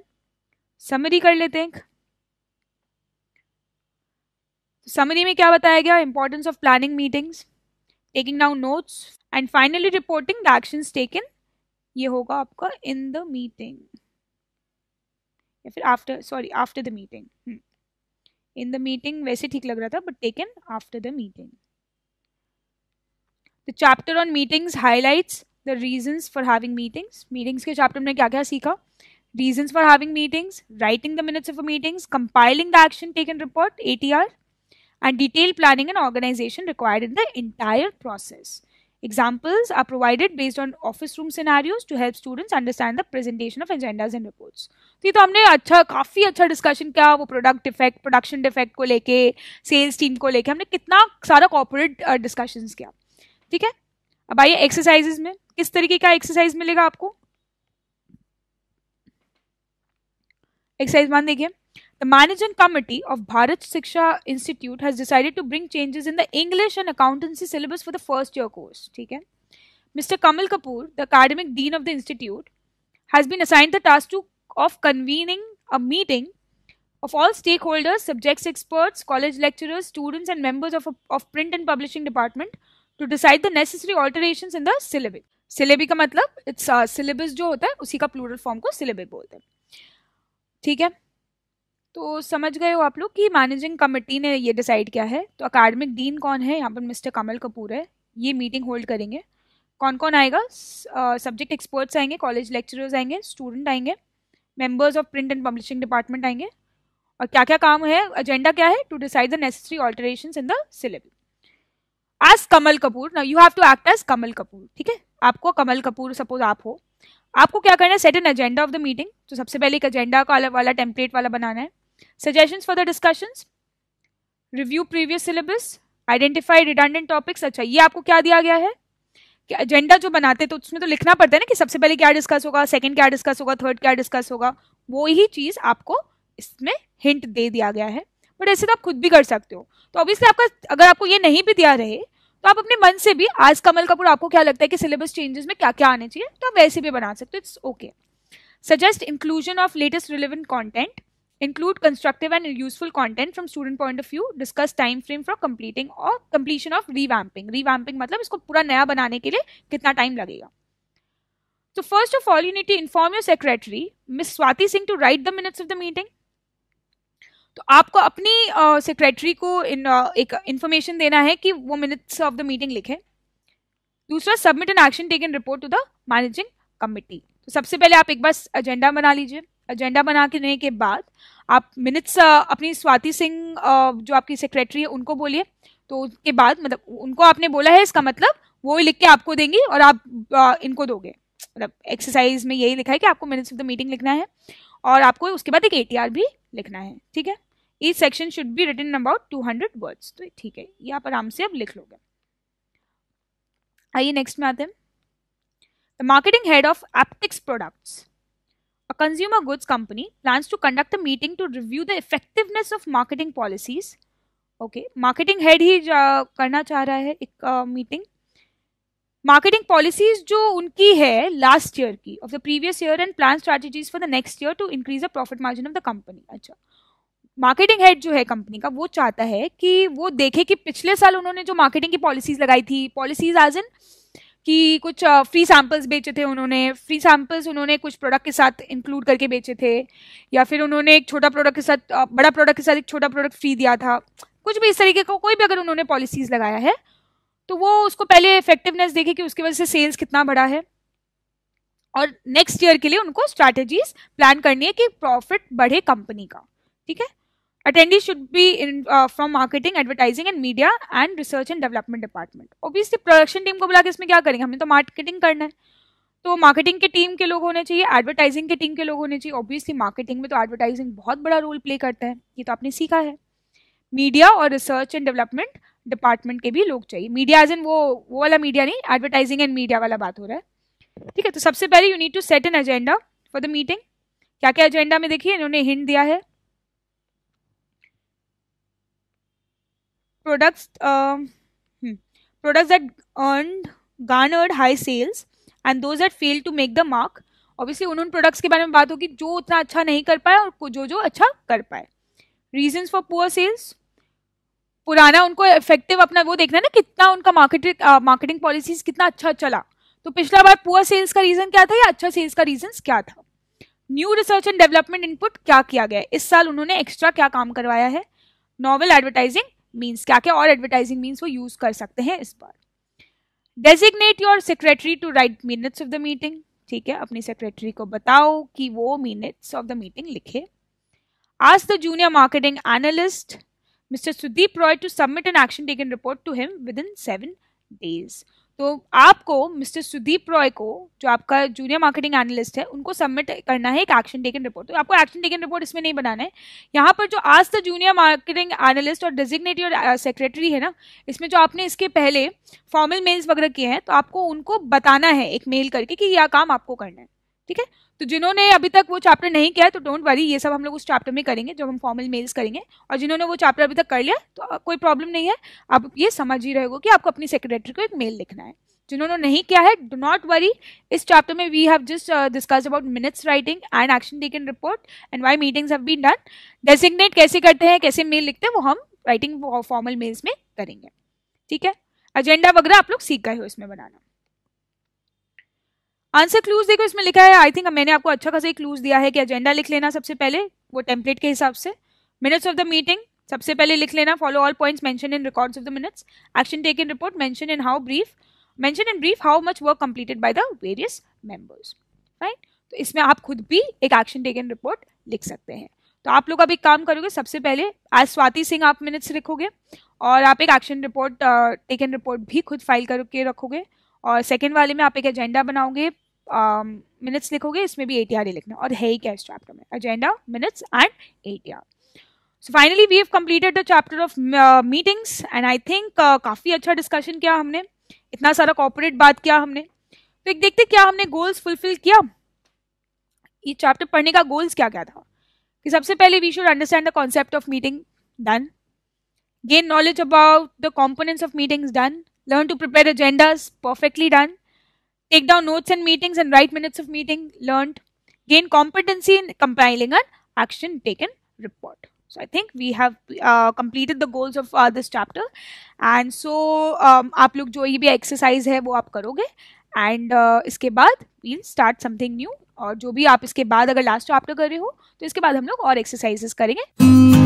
समरी कर लेते हैं समरी में क्या बताया गया importance of planning meetings taking down notes and finally reporting the action taken ये होगा आपका इन द मीटिंग या फिर after sorry after the meeting in the meeting वैसे ठीक लग रहा था but taken after the meeting the chapter on meetings highlights the reasons for having meetings meetings के चैप्टर में क्या क्या सीखा reasons for having meetings, writing the minutes of meetings, compiling the action taken report, ATR, and detailed planning and organization required in the entire process. Examples are provided based on office room scenarios to help students understand the presentation of agendas and reports. तो तो हमने अच्छा काफ़ी अच्छा discussion किया वो product defect production defect को लेके सेल्स टीम को लेके हमने कितना सारा कॉपोरेट डिस्कशंस किया ठीक है अब आइए एक्सरसाइजेज में किस तरीके का एक्सरसाइज मिलेगा आपको एक्साइज वन देखिए the managing committee of Bharat Shiksha institute has decided to bring changes in the English and accountancy syllabus for the first year course ठीक है mister Kamal Kapoor the academic dean of the institute has been assigned the task to of convening a meeting of all stakeholders subjects experts college lecturers students and members of of print and publishing department to decide the necessary alteration in the syllabus syllabi का मतलब it's syllabus uh, जो होता है उसी का plural form को syllabus बोलते हैं ठीक है तो समझ गए हो आप लोग कि मैनेजिंग कमेटी ने ये डिसाइड किया है तो अकेडमिक डीन कौन है यहाँ पर मिस्टर कमल कपूर है ये मीटिंग होल्ड करेंगे कौन कौन आएगा सब्जेक्ट एक्सपर्ट्स आएंगे कॉलेज लेक्चरर्स आएंगे स्टूडेंट आएंगे members of print and publishing department आएंगे और क्या क्या काम है एजेंडा क्या है to decide the necessary alteration in the syllabus as Kamal Kapoor now you have to act as Kamal Kapoor ठीक है आपको कमल कपूर सपोज आप हो आपको क्या करना है set an agenda of the meeting तो सबसे पहले एक एजेंडा का वाला टेम्पलेट वाला बनाना है suggestions for the discussions review previous syllabus identify redundant topics अच्छा ये आपको क्या दिया गया है कि एजेंडा जो बनाते तो उसमें तो लिखना पड़ता है ना कि सबसे पहले क्या डिस्कस होगा सेकंड क्या डिस्कस होगा थर्ड क्या डिस्कस होगा वो ही चीज़ आपको इसमें हिंट दे दिया गया है बट ऐसे तो आप खुद भी कर सकते हो तो ऑब्वियसली आपका अगर आपको ये नहीं भी दिया रहे तो आप अपने मन से भी आज कमल कपूर आपको क्या लगता है कि सिलेबस चेंजेस में क्या क्या आने चाहिए तो आप वैसे भी बना सकते हो it's okay suggest inclusion of latest relevant content include constructive and useful content from student point of view discuss time frame for completing और कम्प्लीशन ऑफ रीवैम्पिंग रीवैम्पिंग मतलब इसको पूरा नया बनाने के लिए कितना टाइम लगेगा तो first of all you need to inform your secretary miss Swati Singh to write the minutes of the meeting तो आपको अपनी सेक्रेटरी को इन एक इंफॉर्मेशन देना है कि वो मिनट्स ऑफ द मीटिंग लिखे दूसरा submit an action taken report to the managing committee तो सबसे पहले आप एक बार एजेंडा बना लीजिए एजेंडा बना के के बाद आप मिनट्स अपनी स्वाति सिंह जो आपकी सेक्रेटरी है उनको बोलिए तो उसके बाद मतलब उनको आपने बोला है इसका मतलब वो लिख के आपको देंगी और आप आ, इनको दोगे मतलब एक्सरसाइज में यही लिखा है कि आपको मिनट्स ऑफ द मीटिंग लिखना है और आपको उसके बाद एक ए भी लिखना है ठीक है E section should be return about two hundred words तो ठीक है ये आप आराम से अब लिख लोगे आइए नेक्स्ट में आते हैं marketing head of Aptix products a consumer goods company plans to conduct the meeting to review the effectiveness of marketing policies okay marketing head ही uh, करना चाह रहा है एक मीटिंग uh, मार्केटिंग पॉलिसीज जो उनकी है लास्ट ईयर की of the previous year and plan strategies for the next year to increase the profit margin of the company अच्छा मार्केटिंग हेड जो है कंपनी का वो चाहता है कि वो देखे कि पिछले साल उन्होंने जो मार्केटिंग की पॉलिसीज लगाई थी पॉलिसीज एज इन कि कुछ फ्री सैम्पल्स बेचे थे उन्होंने फ्री सैम्पल्स उन्होंने कुछ प्रोडक्ट के साथ इंक्लूड करके बेचे थे या फिर उन्होंने एक छोटा प्रोडक्ट के साथ बड़ा प्रोडक्ट के साथ एक छोटा प्रोडक्ट फ्री दिया था कुछ भी इस तरीके का को, कोई भी अगर उन्होंने पॉलिसीज लगाया है तो वो उसको पहले इफेक्टिवनेस देखे कि उसकी वजह से सेल्स कितना बढ़ा है और नेक्स्ट ईयर के लिए उनको स्ट्रैटेजीज प्लान करनी है कि प्रॉफिट बढ़े कंपनी का ठीक है attendee should be in from marketing advertising and media and research and development department obviously production team को बुला के इसमें क्या करेंगे हमें तो मार्केटिंग करना है तो मार्केटिंग के टीम के लोग होने चाहिए एडवर्टाइजिंग के टीम के लोग होने चाहिए ऑब्वियसली मार्केटिंग में तो एडवर्टाइजिंग बहुत बड़ा रोल प्ले करता है ये तो आपने सीखा है मीडिया और रिसर्च एंड डेवलपमेंट डिपार्टमेंट के भी लोग चाहिए मीडिया एज एन वो वो वाला मीडिया नहीं एडवर्टाइजिंग एंड मीडिया वाला बात हो रहा है ठीक है तो सबसे पहले you need to set an agenda for the meeting क्या क्या एजेंडा में देखिए इन्होंने हिंट दिया है products products that earn garnered high sales and those that fail to make the mark obviously उन उन प्रोडक्ट्स के बारे में बात होगी जो उतना अच्छा नहीं कर पाए और जो जो अच्छा कर पाए रीजन्स फॉर पुअर सेल्स पुराना उनको इफेक्टिव अपना वो देखना है ना कितना उनका मार्केटिंग मार्केटिंग पॉलिसीज कितना अच्छा चला तो पिछला बार पुअर सेल्स का रीजन क्या था या अच्छा सेल्स का रीजन क्या था new research and development input क्या किया गया इस साल उन्होंने एक्स्ट्रा क्या काम करवाया है नॉवल एडवर्टाइजिंग मीन्स क्या क्या और एडवर्टाइजिंग मीन्स वो यूज कर सकते हैं इस बार designate your secretary to write minutes of the meeting ठीक है अपनी सेक्रेटरी को बताओ कि वो मिनट्स ऑफ द मीटिंग लिखे ask the junior marketing analyst Mr Sudeep Roy to submit an action taken report to him within seven days तो आपको मिस्टर सुदीप रॉय को जो आपका जूनियर मार्केटिंग एनालिस्ट है उनको सबमिट करना है एक एक्शन टेकन रिपोर्ट तो आपको एक्शन टेकन रिपोर्ट इसमें नहीं बनाना है यहाँ पर जो आज द जूनियर मार्केटिंग एनालिस्ट और डिजिग्नेटेड सेक्रेटरी uh, है ना इसमें जो आपने इसके पहले फॉर्मल मेल्स वगैरह किए हैं तो आपको उनको बताना है एक मेल करके कि यह काम आपको करना है ठीक है तो जिन्होंने अभी तक वो चैप्टर नहीं किया है तो डोंट वरी ये सब हम लोग उस चैप्टर में करेंगे जब हम फॉर्मल मेल्स करेंगे और जिन्होंने वो चैप्टर अभी तक कर लिया तो कोई प्रॉब्लम नहीं है आप ये समझ ही रहे हो कि आपको अपनी सेक्रेटरी को एक मेल लिखना है जिन्होंने नहीं किया है डो नॉट वरी इस चैप्टर में we have just discuss about minutes writing and action taken report and why meetings have been done designate कैसे करते हैं कैसे मेल लिखते हैं वो हम राइटिंग फॉर्मल मेल्स में करेंगे ठीक है एजेंडा वगैरह आप लोग सीख गए हो इसमें बनाना आंसर क्लूज देखो इसमें लिखा है आई थिंक मैंने आपको अच्छा खासा एक क्लूज दिया है कि एजेंडा लिख लेना सबसे पहले वो टेम्पलेट के हिसाब से मिनट्स ऑफ द मीटिंग सबसे पहले लिख लेना follow all points mention in records of the minutes action taken report mention in how brief mention in brief how much work completed by the various members right तो इसमें आप खुद भी एक एक्शन टेक इन रिपोर्ट लिख सकते हैं तो आप लोग अब एक काम करोगे सबसे पहले आज स्वाति सिंह आप मिनट्स लिखोगे और आप एक action report taken report भी खुद फाइल करके रखोगे और सेकेंड वाले में आप एक एजेंडा बनाओगे मिनट्स um, uh, लिखोगे इसमें भी ए टी आर ही लिखना और है ही क्या इस चैप्टर में agenda minutes and A T R so finally we have completed the chapter of meetings and I think काफ़ी अच्छा डिस्कशन किया हमने इतना सारा कॉपरेट बात किया हमने तो एक देखते क्या हमने गोल्स फुलफिल किया ये चैप्टर पढ़ने का गोल्स क्या क्या था कि सबसे पहले we should understand the concept of meeting done gain knowledge about the components of meetings done learn to prepare agendas perfectly done take down notes and meetings and write minutes of meeting learned gain competency in compiling an action taken report so i think we have uh, completed the goals of uh, this chapter and so um, aap log jo ये भी exercise hai wo aap karoge and uh, इसके बाद we'll start something new और जो भी आप इसके बाद अगर लास्ट चैप्टर कर रहे हो तो इसके बाद हम लोग और एक्सरसाइजेस करेंगे mm -hmm.